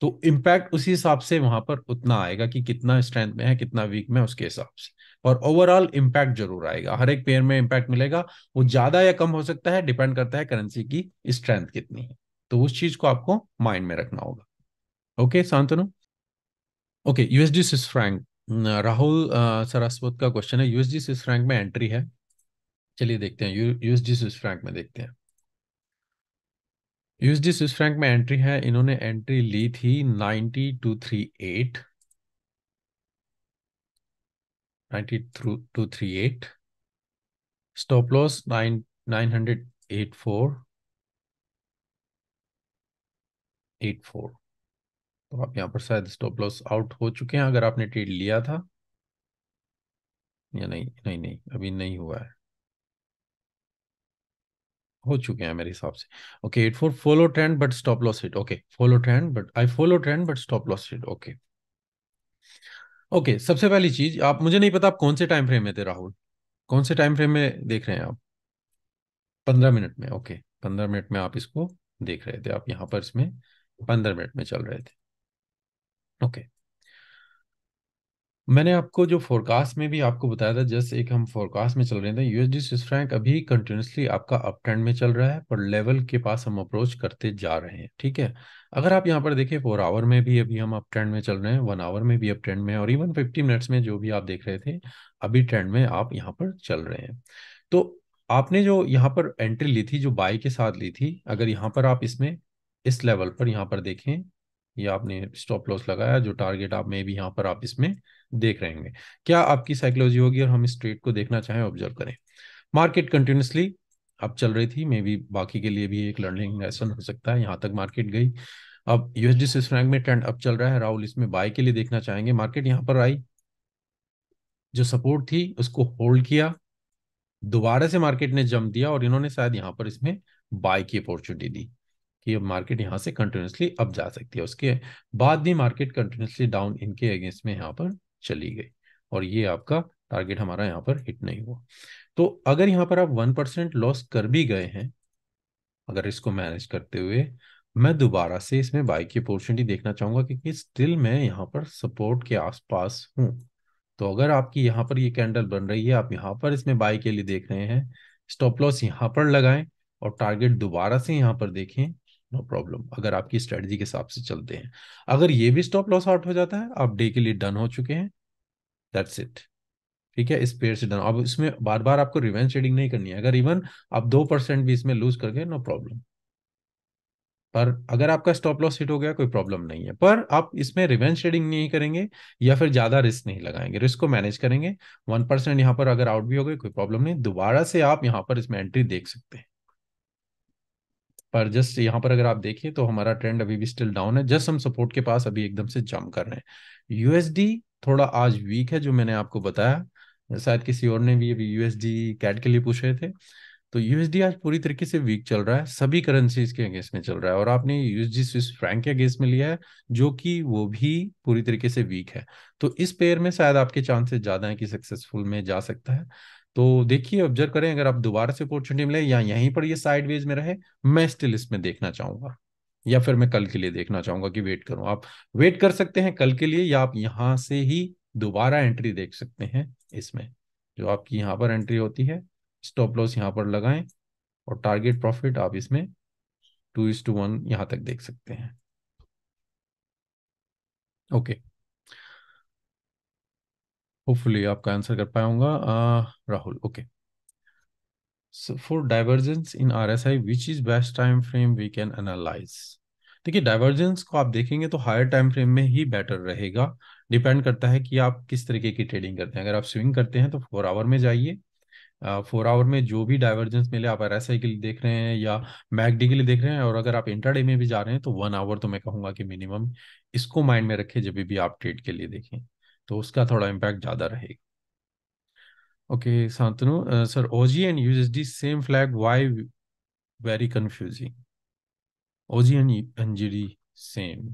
तो इम्पैक्ट उसी हिसाब से वहां पर उतना आएगा कि कितना स्ट्रेंथ में है कितना वीक में उसके हिसाब से और ओवरऑल इम्पैक्ट जरूर आएगा हर एक पेयर में इम्पैक्ट मिलेगा वो ज्यादा या कम हो सकता है डिपेंड करता है करेंसी की स्ट्रेंथ कितनी है तो उस चीज को आपको माइंड में रखना होगा okay okay, Shantanu okay USD Swiss franc Rahul Saraswat का क्वेश्चन है यूएसडी सिस फ्रैंक में एंट्री है चलिए देखते हैं यूएसडी स्विस फ्रैंक में देखते हैं यूएसडी स्विस फ्रैंक में एंट्री है इन्होंने एंट्री ली थी ninety two three eight ninety two three eight stop loss nine nine hundred eight four eight four तो आप यहाँ पर शायद स्टॉप लॉस आउट हो चुके हैं अगर आपने ट्रेड लिया था या नहीं नहीं नहीं अभी नहीं हुआ है हो चुके हैं मेरे हिसाब से okay it for follow trend but stop loss hit okay follow trend but I follow trend but stop loss hit okay okay सबसे पहली चीज आप मुझे नहीं पता आप कौन से टाइम फ्रेम में थे राहुल कौन से टाइम फ्रेम में देख रहे हैं आप पंद्रह मिनट में ओके पंद्रह मिनट में आप इसको देख रहे थे आप यहाँ पर इसमें पंद्रह मिनट में चल रहे थे ओके मैंने आपको जो फोरकास्ट में भी आपको बताया था जस्ट एक हम फोरकास्ट में चल रहे थे यूएसडी स्विस फ्रैंक अभी कंटिन्यूसली आपका अप ट्रेंड में चल रहा है पर लेवल के पास हम अप्रोच करते जा रहे हैं ठीक है अगर आप यहाँ पर देखें फोर आवर में भी अभी हम अप ट्रेंड में चल रहे हैं वन आवर में भी अप ट्रेंड में और इवन फिफ्टी मिनट्स में जो भी आप देख रहे थे अभी ट्रेंड में आप यहाँ पर चल रहे हैं तो आपने जो यहाँ पर एंट्री ली थी जो बाई के साथ ली थी अगर यहाँ पर आप इसमें इस लेवल पर यहाँ पर देखें ये आपने स्टॉप लॉस लगाया जो टारगेट आप मे भी यहाँ पर आप इसमें देख रहे हैं क्या आपकी साइकोलॉजी होगी और हम इस ट्रेड को देखना चाहें ऑब्जर्व करें मार्केट कंटिन्यूसली अब चल रही थी मे बी बाकी के लिए भी एक लर्निंग लेसन हो सकता है यहाँ तक मार्केट गई अब यूएसडी स्विस फ्रैंक में ट्रेंड अप चल रहा है राहुल इसमें बाय के लिए देखना चाहेंगे मार्केट यहाँ पर आई जो सपोर्ट थी उसको होल्ड किया दोबारा से मार्केट ने जम दिया और इन्होंने शायद यहाँ पर इसमें बाय की अपॉर्चुनिटी दी कि अब मार्केट यहाँ से कंटिन्यूसली अप जा सकती है उसके बाद भी मार्केट कंटिन्यूसली डाउन इनके अगेंस्ट में यहाँ पर चली गई और ये आपका टारगेट हमारा यहाँ पर हिट नहीं हुआ तो अगर यहाँ पर आप वन परसेंट लॉस कर भी गए हैं अगर इसको मैनेज करते हुए मैं दोबारा से इसमें बाई की अपॉर्चुनिटी देखना चाहूंगा क्योंकि स्टिल मैं यहाँ पर सपोर्ट के आसपास हूँ तो अगर आपकी यहाँ पर ये कैंडल बन रही है आप यहाँ पर इसमें बाई के लिए देख रहे हैं स्टॉप लॉस यहाँ पर लगाएं और टारगेट दोबारा से यहाँ पर देखें नो प्रॉब्लम अगर आपकी स्ट्रेटजी के हिसाब से चलते हैं अगर ये भी स्टॉप लॉस आउट हो जाता है आप डे के लिए डन हो चुके हैं दैट्स इट ठीक है इस पेयर से डन अब इसमें बार बार आपको रिवेंज ट्रेडिंग नहीं करनी है अगर इवन आप दो परसेंट भी इसमें लूज कर गए नो प्रॉब्लम पर अगर आपका स्टॉप लॉस हिट हो गया कोई प्रॉब्लम नहीं है पर आप इसमें रिवेंज ट्रेडिंग नहीं करेंगे या फिर ज्यादा रिस्क नहीं लगाएंगे रिस्क को मैनेज करेंगे वन परसेंट यहाँ पर अगर आउट भी हो गए कोई प्रॉब्लम नहीं दोबारा से आप यहाँ पर इसमें एंट्री देख सकते हैं पर जस्ट यहाँ पर अगर आप देखिए तो हमारा ट्रेंड अभी भी स्टिल डाउन है जस्ट हम सपोर्ट के पास अभी एकदम से जम कर रहे हैं यूएसडी थोड़ा आज वीक है जो मैंने आपको बताया शायद किसी और ने भी अभी यूएसडी कैट के लिए पूछ रहे थे तो यूएसडी आज पूरी तरीके से वीक चल रहा है सभी करेंसीज के अगेंस्ट में चल रहा है और आपने यूएसडी स्विस फ्रैंक के अगेंस्ट में लिया है जो कि वो भी पूरी तरीके से वीक है तो इस पेयर में शायद आपके चांसेस ज्यादा हैं कि सक्सेसफुल में जा सकता है तो देखिए ऑब्जर्व करें अगर आप दोबारा से अपॉर्चुनिटी मिले या यहीं पर ये साइड वेज में रहे मैं स्टिल इसमें देखना चाहूंगा या फिर मैं कल के लिए देखना चाहूंगा कि वेट करूं आप वेट कर सकते हैं कल के लिए या आप यहां से ही दोबारा एंट्री देख सकते हैं इसमें जो आपकी यहां पर एंट्री होती है स्टॉप लॉस यहां पर लगाएं और टारगेट प्रॉफिट आप इसमें टू इज टू वन यहां तक देख सकते हैं ओके okay. होपफुली आपका आंसर कर पाऊंगा Rahul okay so for divergence in I which is best time frame we can analyse देखिए डाइवर्जेंस को आप देखेंगे तो हायर टाइम फ्रेम में ही बेटर रहेगा डिपेंड करता है कि आप किस तरीके की ट्रेडिंग करते हैं अगर आप स्विंग करते हैं तो फोर आवर में जाइए फोर आवर में जो भी डाइवर्जेंस मिले आप आर एस आई के लिए देख रहे हैं या मैकडी के लिए देख रहे हैं और अगर आप इंटरडे में भी जा रहे हैं तो वन आवर तो मैं कहूँगा कि मिनिमम इसको माइंड में रखें जब भी आप ट्रेड के लिए देखें तो उसका थोड़ा इम्पैक्ट ज़्यादा रहेगा okay Shantanu sir Aussie and USD same flag why very confusing Aussie and NZD same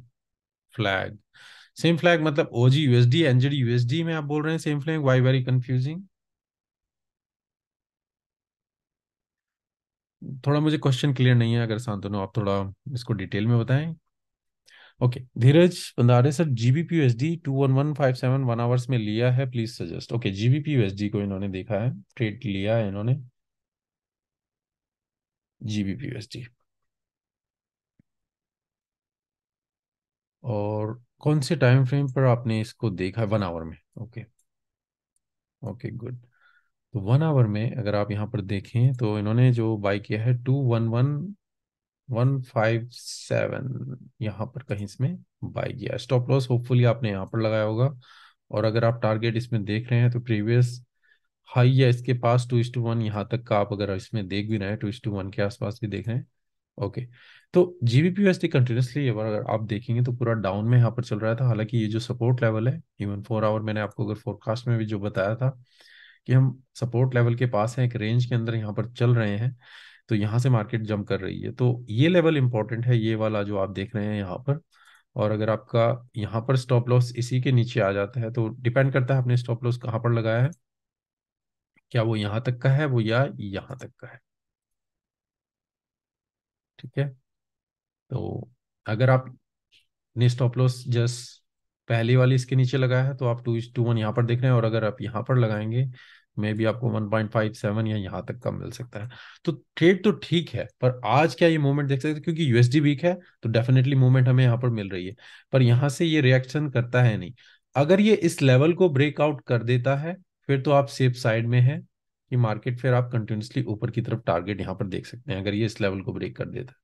flag same flag मतलब ओजी यूएसडी एनजीडी यूएसडी में आप बोल रहे हैं same flag why very confusing थोड़ा मुझे क्वेश्चन क्लियर नहीं है अगर सांतनु आप थोड़ा इसको डिटेल में बताएं okay Dheeraj Bhandare sir GBP USD two one one five seven one hours में लिया है please suggest okay GBP USD को इन्होंने देखा है ट्रेड लिया है इन्होंने जीबीपी यूएसडी और कौन से टाइम फ्रेम पर आपने इसको देखा है वन आवर में ओके ओके गुड तो वन आवर में अगर आप यहाँ पर देखें तो इन्होंने जो बाई किया है two one one one five seven यहाँ पर कहीं इसमें बाई किया स्टॉप लॉस होपफुली आपने यहाँ पर लगाया होगा और अगर आप टारगेट इसमें देख रहे हैं तो प्रीवियस हाई या इसके पास टू इस टू वन यहाँ तक का आप अगर इसमें देख भी रहे हैं टू इस टू वन के आसपास भी देख रहे हैं ओके तो जीबीपी कंटिन्यूसली अगर आप देखेंगे तो पूरा डाउन में यहाँ पर चल रहा था हालांकि ये जो सपोर्ट लेवल है इवन फोर आवर मैंने आपको अगर फोरकास्ट में भी जो बताया था कि हम सपोर्ट लेवल के पास हैं एक रेंज के अंदर यहाँ पर चल रहे हैं तो यहाँ से मार्केट जंप कर रही है तो ये लेवल इंपॉर्टेंट है ये वाला जो आप देख रहे हैं यहाँ पर और अगर आपका यहाँ पर स्टॉप लॉस इसी के नीचे आ जाता है तो डिपेंड करता है आपने स्टॉप लॉस कहाँ पर लगाया है क्या वो यहाँ तक का है वो या यहाँ तक का है ठीक है तो अगर आप ने स्टॉप लॉस जस्ट पहली वाली इसके नीचे लगाया है तो आप टू टू वन यहाँ पर देख रहे हैं और अगर आप यहाँ पर लगाएंगे मे भी आपको 1.57 या यहाँ तक का मिल सकता है तो ट्रेड तो ठीक है पर आज क्या ये मूवमेंट देख सकते हैं क्योंकि यूएसडी वीक है तो डेफिनेटली मूवमेंट हमें यहाँ पर मिल रही है पर यहाँ से ये रिएक्शन करता है नहीं अगर ये इस लेवल को ब्रेकआउट कर देता है फिर तो आप सेफ साइड में है कि मार्केट फिर आप कंटिन्यूसली ऊपर की तरफ टारगेट यहाँ पर देख सकते हैं अगर ये इस लेवल को ब्रेक कर देता है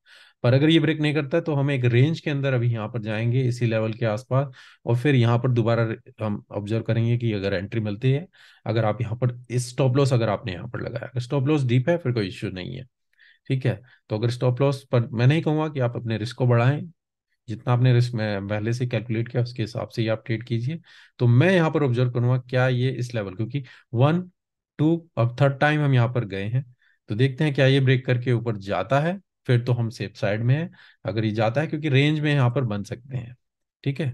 पर अगर ये ब्रेक नहीं करता है तो हम एक रेंज के अंदर अभी यहाँ पर जाएंगे इसी लेवल के आसपास और फिर यहाँ पर दोबारा हम ऑब्जर्व करेंगे कि अगर एंट्री मिलती है अगर आप यहाँ पर स्टॉप लॉस अगर आपने यहाँ पर लगाया अगर स्टॉप लॉस डीप है फिर कोई इश्यू नहीं है ठीक है तो अगर स्टॉप लॉस पर मैं नहीं कहूँगा कि आप अपने रिस्क को बढ़ाएं जितना आपने रिस्क में पहले से कैलकुलेट किया उसके हिसाब से ही आप ट्रेड कीजिए तो मैं यहाँ पर ऑब्जर्व करूंगा क्या ये इस लेवल क्योंकि वन टू अब थर्ड टाइम हम यहाँ पर गए हैं तो देखते हैं क्या ये ब्रेक करके ऊपर जाता है फिर तो हम सेफ साइड में है अगर ये जाता है क्योंकि रेंज में यहाँ पर बन सकते हैं ठीक है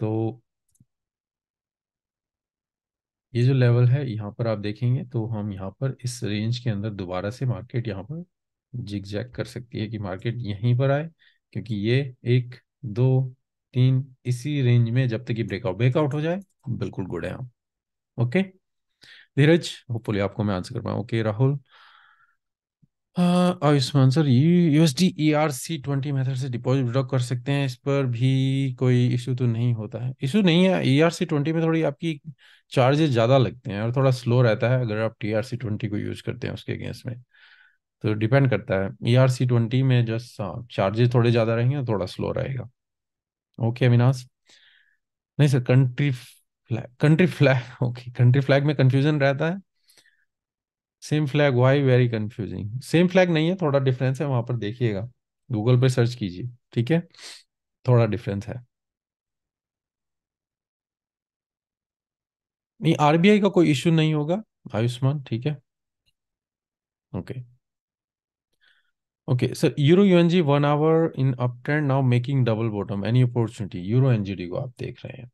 तो ये जो लेवल है यहाँ पर आप देखेंगे तो हम यहाँ पर इस रेंज के अंदर दोबारा से मार्केट यहाँ पर जिग जैक कर सकती है कि मार्केट यहीं पर आए क्योंकि ये एक दो तीन इसी रेंज में जब तक ये ब्रेकआउट ब्रेकआउट हो जाए बिल्कुल गुड है आप ओके धीरज होपफुली आपको मैं आंसर कर पाऊँ ओके राहुल हाँ, Ayushman sir U S D E R C twenty method से डिपॉजिट विड्रॉ कर सकते हैं इस पर भी कोई इशू तो नहीं होता है इशू नहीं है ई आर सी ट्वेंटी में थोड़ी आपकी चार्जेस ज़्यादा लगते हैं और थोड़ा स्लो रहता है अगर आप टी आर सी ट्वेंटी को यूज करते हैं उसके अगेंस्ट में तो डिपेंड करता है ई आर सी ट्वेंटी में जस्ट चार्जेस हाँ, थोड़े ज़्यादा रहेंगे और थोड़ा स्लो रहेगा ओके अविनाश नहीं sir country flag country flag okay country flag में कन्फ्यूजन रहता है same flag why very confusing same flag नहीं है थोड़ा डिफरेंस है वहां पर देखिएगा गूगल पे सर्च कीजिए ठीक है थोड़ा डिफरेंस है नहीं आरबीआई का कोई इश्यू नहीं होगा आयुष्मान ठीक है okay okay sir euro UNG one hour in up trend now making double bottom any opportunity euro NZD को आप देख रहे हैं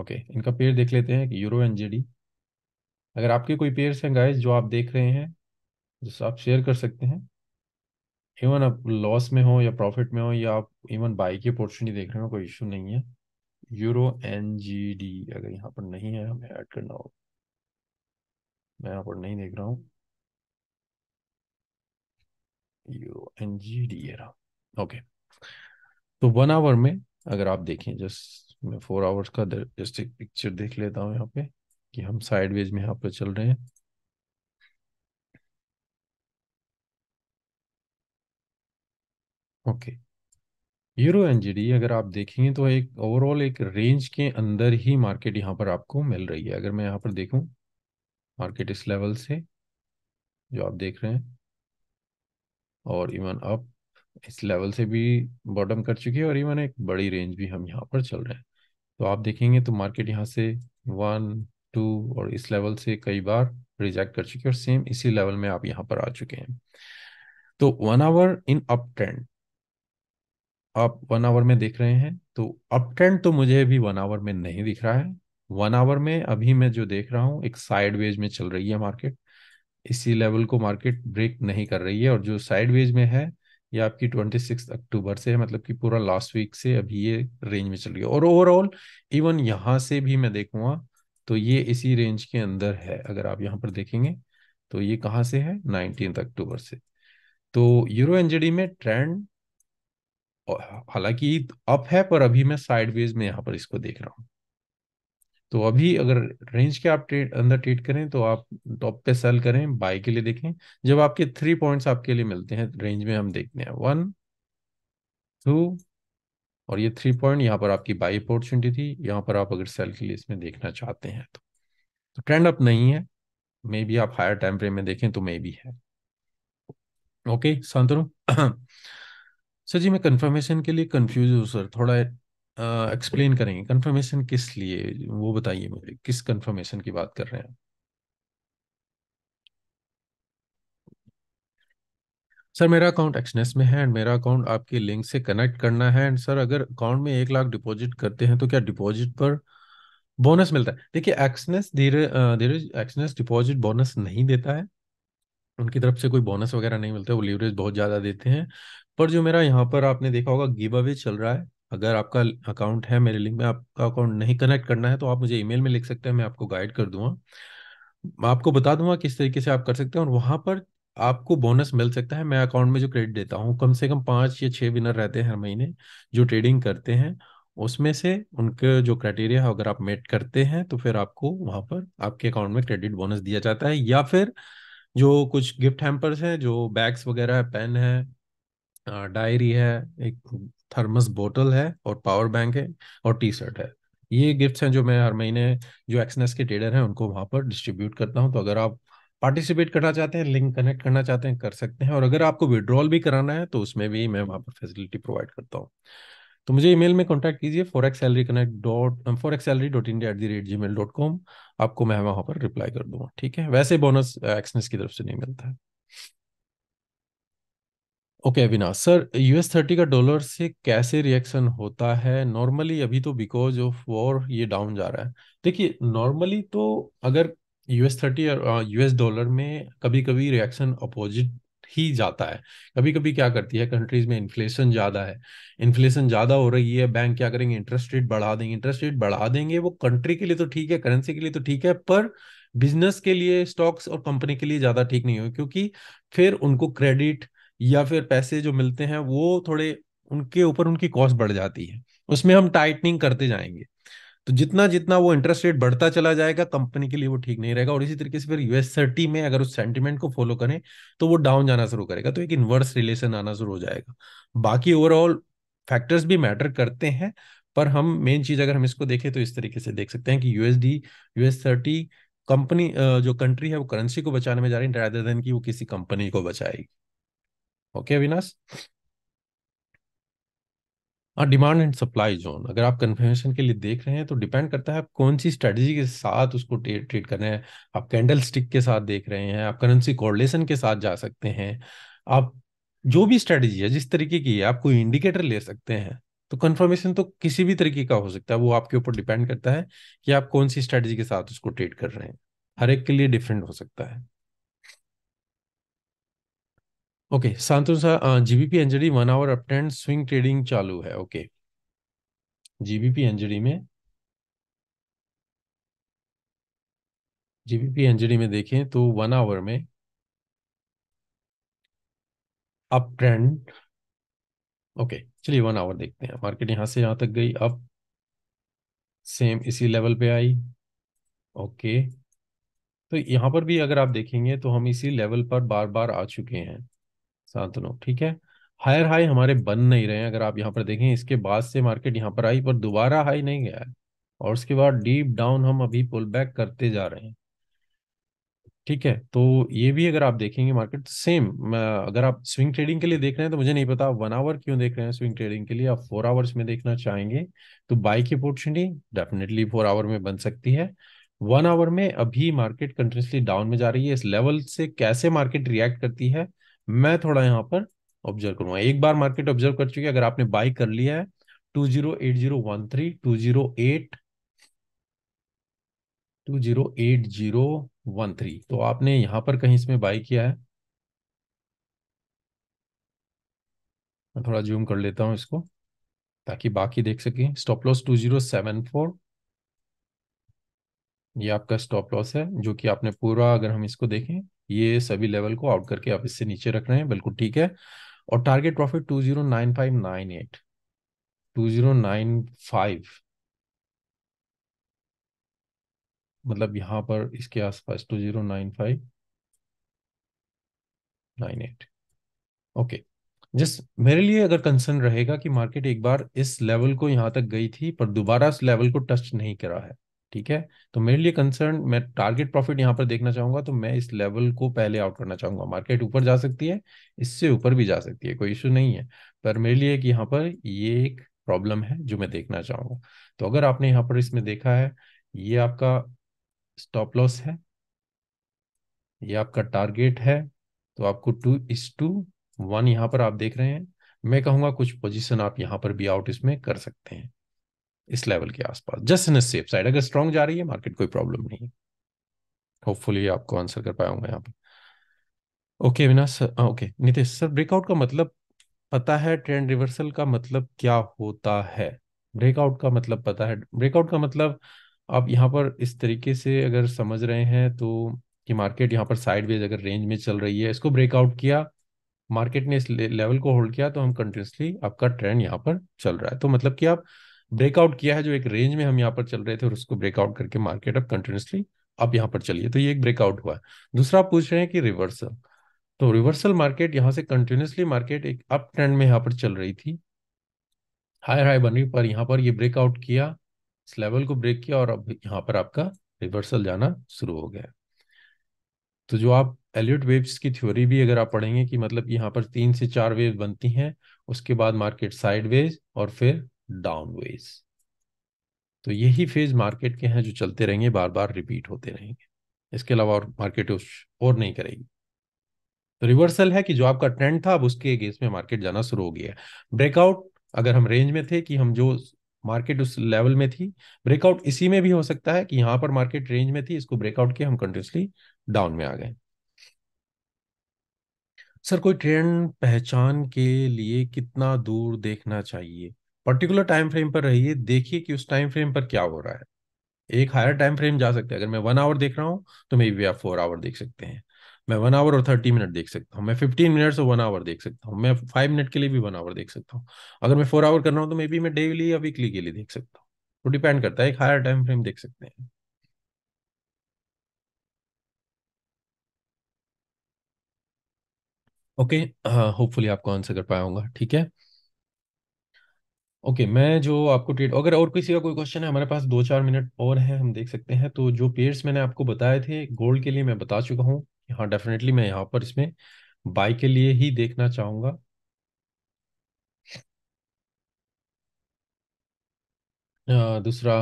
ओके okay, इनका पेयर देख लेते हैं कि यूरो एनजीडी अगर आपके कोई पेयर्स हैं गाइस जो आप देख रहे हैं जिससे आप शेयर कर सकते हैं इवन आप लॉस में हो या प्रॉफिट में हो या आप इवन बाई की अपॉर्चुनिटी देख रहे हो कोई इशू नहीं है यूरो एन जी डी अगर यहाँ पर नहीं है हमें ऐड करना होगा मैं यहाँ पर नहीं देख रहा हूँ यूरो एन जी डी ये रहा ओके तो वन आवर में अगर आप देखें जस्ट मैं फोर आवर्स का जस्ट एक पिक्चर देख लेता हूँ यहाँ पे कि हम साइडवेज में यहाँ पर चल रहे हैं ओके यूरो एनजीडी अगर आप देखेंगे तो एक ओवरऑल एक रेंज के अंदर ही मार्केट यहाँ पर आपको मिल रही है अगर मैं यहाँ पर देखूँ मार्केट इस लेवल से जो आप देख रहे हैं और इवन अब इस लेवल से भी बॉटम कर चुकी है और इवन एक बड़ी रेंज भी हम यहाँ पर चल रहे हैं तो आप देखेंगे तो मार्केट यहाँ से वन टू और इस लेवल से कई बार रिजेक्ट कर चुके और सेम इसी लेवल में आप यहाँ पर आ चुके हैं तो one hour in up trend आप वन आवर में देख रहे हैं तो अप ट्रेंड तो मुझे अभी वन आवर में नहीं दिख रहा है वन आवर में अभी मैं जो देख रहा हूँ एक वेज में चल रही है मार्केट इसी लेवल को मार्केट ब्रेक नहीं कर रही है और जो वेज में है ये आपकी ट्वेंटी सिक्स अक्टूबर से है मतलब कि पूरा लास्ट वीक से अभी ये रेंज में चल रही है और ओवरऑल इवन यहाँ से भी मैं देखूंगा तो ये इसी रेंज के अंदर है अगर आप यहाँ पर देखेंगे तो ये कहाँ से है नाइनटीन अक्टूबर से तो यूरो एनजेडी में ट्रेंड हालांकि अप है पर अभी मैं साइडवेज में यहाँ पर इसको देख रहा हूँ तो अभी अगर रेंज के आप ट्रेड अंदर ट्रेड करें तो आप टॉप पे सेल करें बाय के लिए देखें जब आपके थ्री पॉइंट्स आपके लिए मिलते हैं रेंज में हम देखते हैं वन टू और ये थ्री पॉइंट यहाँ पर आपकी बाई अपॉर्चुनिटी थी यहाँ पर आप अगर सेल के लिए इसमें देखना चाहते हैं तो, तो ट्रेंड अप नहीं है मे बी आप हायर टाइम फ्रेम में देखें तो मे बी है ओके शांतनु सर जी मैं कंफर्मेशन के लिए कंफ्यूज हूँ सर थोड़ा एक्सप्लेन करेंगे कंफर्मेशन किस लिए वो बताइए मुझे किस कंफर्मेशन की बात कर रहे हैं सर मेरा अकाउंट एक्सनेस में है एंड मेरा अकाउंट आपके लिंक से कनेक्ट करना है एंड सर अगर अकाउंट में एक लाख डिपॉजिट करते हैं तो क्या डिपॉजिट पर बोनस मिलता है देखिए एक्सनेस धीरे धीरे एक्सनेस डिपॉजिट बोनस नहीं देता है उनकी तरफ से कोई बोनस वगैरह नहीं मिलता है वो लीवरेज बहुत ज़्यादा देते हैं पर जो मेरा यहाँ पर आपने देखा होगा गिव अवे चल रहा है अगर आपका अकाउंट है मेरे लिंक में आपका अकाउंट नहीं कनेक्ट करना है तो आप मुझे ईमेल में लिख सकते हैं मैं आपको गाइड कर दूंगा आपको बता दूंगा किस तरीके से आप कर सकते हैं और वहां पर आपको बोनस मिल सकता है मैं अकाउंट में जो क्रेडिट देता हूँ कम से कम पाँच या छह विनर रहते हैं हर महीने जो ट्रेडिंग करते हैं उसमें से उनके जो क्राइटेरिया है अगर आप मेट करते हैं तो फिर आपको वहां पर आपके अकाउंट में क्रेडिट बोनस दिया जाता है या फिर जो कुछ गिफ्ट हैम्पर्स हैं जो बैग्स वगैरह है पेन है डायरी है एक थर्मस बोतल है और पावर बैंक है और टी शर्ट है ये गिफ्ट्स हैं जो मैं हर महीने जो एक्सनेस के ट्रेडर हैं उनको वहां पर डिस्ट्रीब्यूट करता हूँ तो अगर आप पार्टिसिपेट करना चाहते हैं लिंक कनेक्ट करना चाहते हैं कर सकते हैं और अगर आपको विड्रॉल भी कराना है तो उसमें भी मैं वहाँ पर फैसिलिटी प्रोवाइड करता हूँ तो मुझे ईमेल में कांटेक्ट कीजिए four X salary connect dot four X salary dot India at the rate gmail dot com आपको मैं वहाँ पर रिप्लाई कर दूंगा ठीक है वैसे बोनस एक्सनेस की तरफ से नहीं मिलता है okay Avinash sir US thirty का डॉलर से कैसे रिएक्शन होता है नॉर्मली अभी तो बिकॉज ऑफ वॉर ये डाउन जा रहा है देखिए नॉर्मली तो अगर यूएस थर्टी और यूएस डॉलर में कभी कभी रिएक्शन अपोजिट ही जाता है कभी कभी क्या करती है कंट्रीज में इन्फ्लेशन ज़्यादा है इन्फ्लेशन ज़्यादा हो रही है बैंक क्या करेंगे इंटरेस्ट रेट बढ़ा देंगे इंटरेस्ट रेट बढ़ा देंगे वो कंट्री के लिए तो ठीक है करेंसी के लिए तो ठीक है पर बिजनेस के लिए स्टॉक्स और कंपनी के लिए ज़्यादा ठीक नहीं हो क्योंकि फिर उनको क्रेडिट या फिर पैसे जो मिलते हैं वो थोड़े उनके ऊपर उनकी कॉस्ट बढ़ जाती है उसमें हम टाइटनिंग करते जाएंगे तो जितना जितना वो इंटरेस्ट रेट बढ़ता चला जाएगा कंपनी के लिए वो ठीक नहीं रहेगा और इसी तरीके से फिर यूएस थर्टी में अगर उस सेंटिमेंट को फॉलो करें तो वो डाउन जाना शुरू करेगा तो एक इन्वर्स रिलेशन आना शुरू हो जाएगा बाकी ओवरऑल फैक्टर्स भी मैटर करते हैं पर हम मेन चीज अगर हम इसको देखें तो इस तरीके से देख सकते हैं कि यूएसडी यूएस थर्टी कंपनी जो कंट्री है वो करेंसी को बचाने में जा रही है देन वो किसी कंपनी को बचाएगी ओके अविनाश और डिमांड एंड सप्लाई जोन अगर आप कन्फर्मेशन के लिए देख रहे हैं तो डिपेंड करता है आप कौन सी स्ट्रेटजी के साथ उसको ट्रेड कर रहे हैं आप कैंडल स्टिक के साथ देख रहे हैं आप करेंसी कोरिलेशन के साथ जा सकते हैं आप जो भी स्ट्रेटजी है जिस तरीके की है आप कोई इंडिकेटर ले सकते हैं तो कन्फर्मेशन तो किसी भी तरीके का हो सकता है वो आपके ऊपर डिपेंड करता है कि आप कौन सी स्ट्रेटजी के साथ उसको ट्रेड कर रहे हैं हर एक के लिए डिफरेंट हो सकता है okay Santu sir GBP NZD one hour uptrend swing trading चालू है ओके जीबीपी एनजेडी में जीबीपी एनजेडी में देखें तो वन आवर में अप ट्रेंड ओके चलिए वन आवर देखते हैं मार्केट यहां से यहां तक गई अप सेम इसी लेवल पे आई ओके तो यहां पर भी अगर आप देखेंगे तो हम इसी लेवल पर बार बार आ चुके हैं शांतनु ठीक है हायर हाई हमारे बन नहीं रहे हैं अगर आप यहाँ पर देखें इसके बाद से मार्केट यहाँ पर आई पर दोबारा हाई नहीं गया है और उसके बाद डीप डाउन हम अभी पुल बैक करते जा रहे हैं ठीक है तो ये भी अगर आप देखेंगे मार्केट सेम अगर आप स्विंग ट्रेडिंग के लिए देख रहे हैं तो मुझे नहीं पता वन आवर क्यों देख रहे हैं स्विंग ट्रेडिंग के लिए आप फोर आवर्स में देखना चाहेंगे तो बाई की अपॉर्चुनिटी डेफिनेटली फोर आवर में बन सकती है वन आवर में अभी मार्केट कंटिन्यूसली डाउन में जा रही है इस लेवल से कैसे मार्केट रिएक्ट करती है मैं थोड़ा यहाँ पर ऑब्जर्व करूंगा एक बार मार्केट ऑब्जर्व कर चुकी है अगर आपने बाई कर लिया है two zero eight zero one three two zero eight two zero eight zero one three तो आपने यहां पर कहीं इसमें बाई किया है मैं थोड़ा जूम कर लेता हूं इसको ताकि बाकी देख सके stop loss two zero seven four ये आपका स्टॉप लॉस है जो कि आपने पूरा अगर हम इसको देखें ये सभी लेवल को आउट करके आप इससे नीचे रख रहे हैं बिल्कुल ठीक है और target profit two zero nine five nine eight two zero nine five मतलब यहां पर इसके आसपास two zero nine five nine eight okay जिस मेरे लिए अगर कंसर्न रहेगा कि मार्केट एक बार इस लेवल को यहां तक गई थी पर दोबारा इस लेवल को टच नहीं करा है ठीक है तो मेरे लिए कंसर्न मैं टारगेट प्रॉफिट यहाँ पर देखना चाहूंगा तो मैं इस लेवल को पहले आउट करना चाहूंगा मार्केट ऊपर जा सकती है इससे ऊपर भी जा सकती है कोई इश्यू नहीं है पर मेरे लिए कि यहाँ पर ये एक प्रॉब्लम है जो मैं देखना चाहूंगा तो अगर आपने यहाँ पर इसमें देखा है ये आपका स्टॉप लॉस है ये आपका टारगेट है तो आपको टू इस टू वन यहाँ पर आप देख रहे हैं मैं कहूंगा कुछ पोजीशन आप यहाँ पर भी आउट इसमें कर सकते हैं इस लेवल के आसपास जस्ट इन सेफ साइड अगर स्ट्रॉन्ग जा रही है मार्केट कोई प्रॉब्लम नहीं है होपफुली आपको आंसर कर पाया हूँ यहाँ पे okay Avinash okay Nitesh sir breakout का मतलब पता है ट्रेंड रिवर्सल का मतलब क्या होता है ब्रेकआउट का मतलब पता है ब्रेकआउट का मतलब आप यहाँ पर इस तरीके से अगर समझ रहे हैं तो कि मार्केट यहाँ पर साइडवेज अगर रेंज में चल रही है इसको ब्रेकआउट किया मार्केट ने इस लेवल को होल्ड किया तो हम कंटिन्यूसली आपका ट्रेंड यहाँ पर चल रहा है तो मतलब कि आप ब्रेकआउट किया है जो एक रेंज में हम यहाँ पर चल रहे थे और उसको ब्रेकआउट करके मार्केट अब कंटिन्यूसली आप यहाँ पर चलिए तो ये एक ब्रेकआउट हुआ है दूसरा आप पूछ रहे हैं कि रिवर्सल तो रिवर्सल मार्केट यहाँ से कंटिन्यूसली मार्केट एक अप ट्रेंड में यहाँ पर चल रही थी हायर हाई बन रही पर यहाँ पर ये ब्रेकआउट किया इस लेवल को ब्रेक किया और अब यहाँ पर आपका रिवर्सल जाना शुरू हो गया तो जो आप एलियट वेव्स की थ्योरी भी अगर आप पढ़ेंगे कि मतलब यहाँ पर तीन से चार वेव बनती हैं उसके बाद मार्केट साइडवेज और फिर डाउन वेज तो यही फेज मार्केट के हैं जो चलते रहेंगे बार बार रिपीट होते रहेंगे इसके अलावा और मार्केट और नहीं करेगी तो रिवर्सल है कि जो आपका ट्रेंड था अब उसके अगेंस्ट में मार्केट जाना शुरू हो गया ब्रेकआउट अगर हम रेंज में थे कि हम जो मार्केट उस लेवल में थी ब्रेकआउट इसी में भी हो सकता है कि यहां पर मार्केट रेंज में थी इसको ब्रेकआउट के हम कंटिन्यूसली डाउन में आ गए सर कोई ट्रेंड पहचान के लिए कितना दूर देखना चाहिए पर्टिकुलर टाइम फ्रेम पर रहिए देखिए कि उस टाइम फ्रेम पर क्या हो रहा है एक हायर टाइम फ्रेम जा सकते हैं अगर मैं वन आवर देख रहा हूँ तो मे बी आप फोर आवर देख सकते हैं मैं वन आवर और थर्टी मिनट देख सकता हूँ मैं फिफ्टीन मिनट और वन आवर देख सकता हूँ मैं फाइव मिनट के लिए भी वन आवर देख सकता हूँ अगर मैं फोर आवर कर रहा हूँ तो मे बी मैं डेली या वीकली के लिए देख सकता हूँ तो डिपेंड करता है एक हायर टाइम फ्रेम देख सकते हैं ओके होपफुली हाँ, आपको आंसर कर पाया होगा ठीक है ओके मैं जो आपको ट्रेड अगर और किसी का कोई क्वेश्चन है हमारे पास दो चार मिनट और हैं हम देख सकते हैं तो जो पेयर्स मैंने आपको बताए थे गोल्ड के लिए मैं बता चुका हूँ हाँ डेफिनेटली मैं यहाँ पर इसमें बाई के लिए ही देखना चाहूंगा दूसरा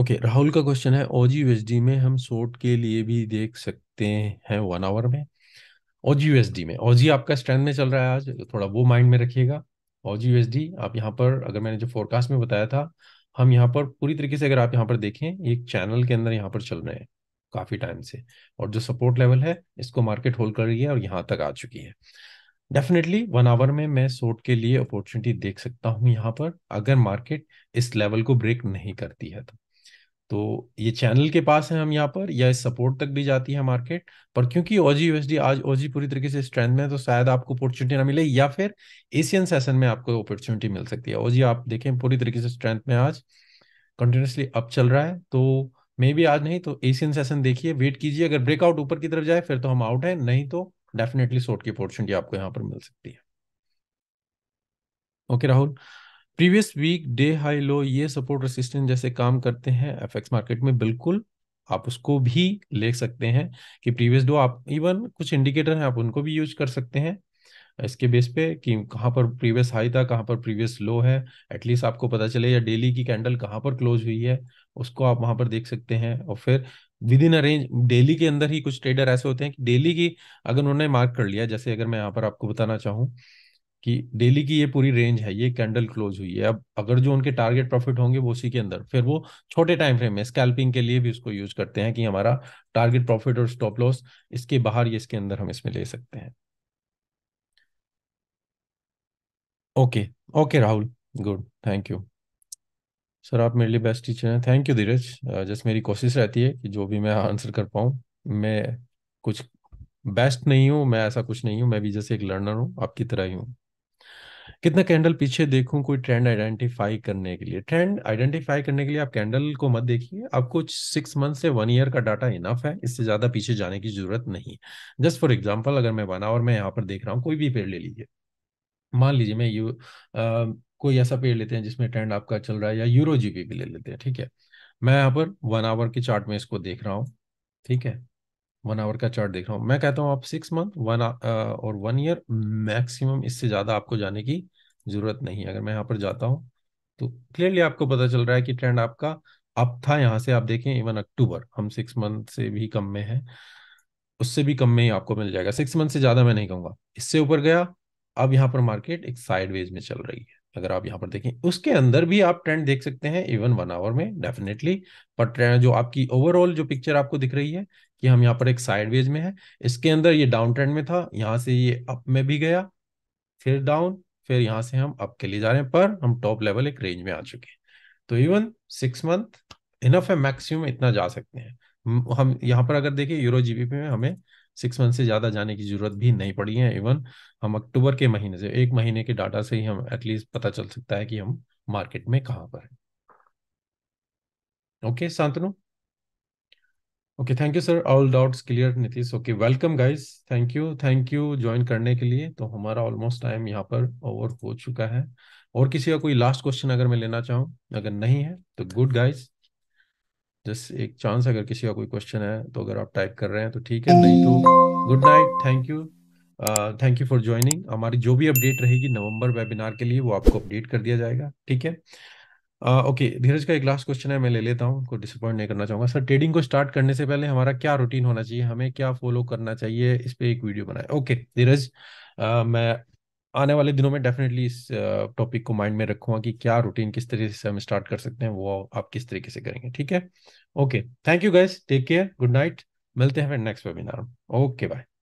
ओके राहुल का क्वेश्चन है ओजी वेजडी में हम शॉर्ट के लिए भी देख सकते हैं वन आवर में ऑजी यूएसडी में ओजी आपका स्ट्रेंथ में चल रहा है आज थोड़ा वो माइंड में रखिएगा ऑजी यूएसडी आप यहाँ पर अगर मैंने जो फोरकास्ट में बताया था हम यहाँ पर पूरी तरीके से अगर आप यहाँ पर देखें एक चैनल के अंदर यहाँ पर चल रहे हैं काफी टाइम से और जो सपोर्ट लेवल है इसको मार्केट होल्ड कर रही है और यहाँ तक आ चुकी है डेफिनेटली वन आवर में मैं शॉर्ट के लिए अपॉर्चुनिटी देख सकता हूँ यहाँ पर अगर मार्केट इस लेवल को ब्रेक नहीं करती है तो तो ये चैनल के पास है हम यहाँ पर या इस सपोर्ट तक भी जाती है मार्केट पर क्योंकि ओजी यूएसडी आज ओजी पूरी तरीके से स्ट्रेंथ में है तो शायद आपको अपॉर्चुनिटी ना मिले या फिर एशियन सेशन में आपको अपॉर्चुनिटी मिल सकती है ओजी आप देखें पूरी तरीके से स्ट्रेंथ में आज कंटिन्यूसली अप चल रहा है तो मे बी आज नहीं तो एशियन सेशन देखिए वेट कीजिए अगर ब्रेकआउट ऊपर की तरफ जाए फिर तो हम आउट है नहीं तो डेफिनेटली शॉर्ट की अपॉर्चुनिटी आपको यहाँ पर मिल सकती है okay okay, Rahul previous week day high low ये सपोर्ट रेसिस्टेंस जैसे काम करते हैं एफएक्स मार्केट में बिल्कुल आप उसको भी ले सकते हैं कि प्रीवियस डो आप इवन कुछ इंडिकेटर हैं आप उनको भी यूज कर सकते हैं इसके बेस पे कि कहाँ पर प्रीवियस हाई था कहाँ पर प्रीवियस लो है एटलीस्ट आपको पता चले या डेली की कैंडल कहाँ पर क्लोज हुई है उसको आप वहां पर देख सकते हैं और फिर विद इन अरेंज डेली के अंदर ही कुछ ट्रेडर ऐसे होते हैं कि डेली की अगर उन्होंने मार्क कर लिया जैसे अगर मैं यहाँ पर आपको बताना चाहूँ कि डेली की ये पूरी रेंज है ये कैंडल क्लोज हुई है अब अगर जो उनके टारगेट प्रॉफिट होंगे वो उसी के अंदर फिर वो छोटे टाइम फ्रेम में स्कैल्पिंग के लिए भी उसको यूज करते हैं कि हमारा टारगेट प्रॉफिट और स्टॉप लॉस इसके बाहर ये इसके अंदर हम इसमें ले सकते हैं okay okay Rahul good thank you sir आप मेरे लिए बेस्ट टीचर हैं थैंक यू धीरज जस्ट मेरी कोशिश रहती है कि जो भी मैं आंसर कर पाऊँ मैं कुछ बेस्ट नहीं हूँ मैं ऐसा कुछ नहीं हूँ मैं भी जैसे एक लर्नर हूँ आपकी तरह ही हूँ कितना कैंडल पीछे देखूं कोई ट्रेंड आइडेंटिफाई करने के लिए ट्रेंड आइडेंटिफाई करने के लिए आप कैंडल को मत देखिए आपको सिक्स मंथ से वन ईयर का डाटा इनफ है इससे ज्यादा पीछे जाने की जरूरत नहीं जस्ट फॉर एग्जाम्पल अगर मैं वन आवर में यहाँ पर देख रहा हूँ कोई भी पेड़ ले लीजिए मान लीजिए मैं यू आ, कोई ऐसा पेड़ लेते हैं जिसमें ट्रेंड आपका चल रहा है या यूरो जीपी भी ले लेते हैं ठीक है मैं यहाँ पर वन आवर के चार्ट में इसको देख रहा हूँ ठीक है वन आवर का चार्ट देख रहा हूँ मैं कहता हूँ आप सिक्स मंथ वन और वन ईयर मैक्सिमम इससे ज़्यादा आपको जाने की ज़रूरत नहीं है अगर मैं यहाँ पर जाता हूँ तो क्लियरली आपको पता चल रहा है कि ट्रेंड आपका अप था यहाँ से आप देखें इवन अक्टूबर हम सिक्स मंथ से भी कम में है उससे भी कम में ही आपको मिल जाएगा सिक्स मंथ से ज़्यादा मैं नहीं कहूंगा इससे ऊपर गया अब यहाँ पर मार्केट एक साइडवेज में चल रही है अगर आप यहाँ पर देखें उसके अंदर भी आप ट्रेंड देख सकते हैं इवन वन आवर में डेफिनेटली पर ट्रेंड जो आपकी ओवरऑल जो पिक्चर आपको दिख रही है कि हम यहाँ पर एक साइडवेज में है इसके अंदर ये डाउन ट्रेंड में था यहाँ से ये अप में भी गया फिर डाउन फिर यहाँ से हम अप के लिए जा रहे हैं पर हम टॉप लेवल एक रेंज में आ चुके हैं तो इवन सिक्स मंथ इनफ है मैक्सिमम इतना जा सकते हैं हम यहाँ पर अगर देखें यूरो जीबीपी में हमें सिक्स मंथ से ज़्यादा जाने की ज़रूरत भी नहीं पड़ी है इवन हम अक्टूबर के महीने से एक महीने के डाटा से ही हम एटलीस्ट पता चल सकता है कि हम मार्केट में कहाँ पर हैं okay okay, Shantanu okay thank you sir all doubts clear Nitish okay welcome guys thank you thank you join करने के लिए तो हमारा ऑलमोस्ट टाइम यहाँ पर ओवर हो चुका है और किसी का कोई लास्ट क्वेश्चन अगर मैं लेना चाहूँ अगर नहीं है तो गुड गाइस जस्ट एक चांस अगर किसी का कोई क्वेश्चन है तो अगर आप टाइप कर रहे हैं तो ठीक है नहीं तो good night thank you thank you for joining हमारी जो भी अपडेट रहेगी नवंबर वेबिनार के लिए वो आपको अपडेट कर दिया जाएगा ठीक है ओके धीरज का एक लास्ट क्वेश्चन है मैं ले लेता हूँ उनको डिसअपॉइंट नहीं करना चाहूंगा सर ट्रेडिंग को स्टार्ट करने से पहले हमारा क्या रूटीन होना चाहिए हमें क्या फॉलो करना चाहिए इस पर एक वीडियो बनाए ओके धीरज मैं आने वाले दिनों में डेफिनेटली इस टॉपिक को माइंड में रखूंगा कि क्या रूटीन किस तरीके से हम स्टार्ट कर सकते हैं वो आप किस तरीके से करेंगे ठीक है okay thank you guys take care good night मिलते हैं फिर नेक्स्ट वेबिनार ओके बाय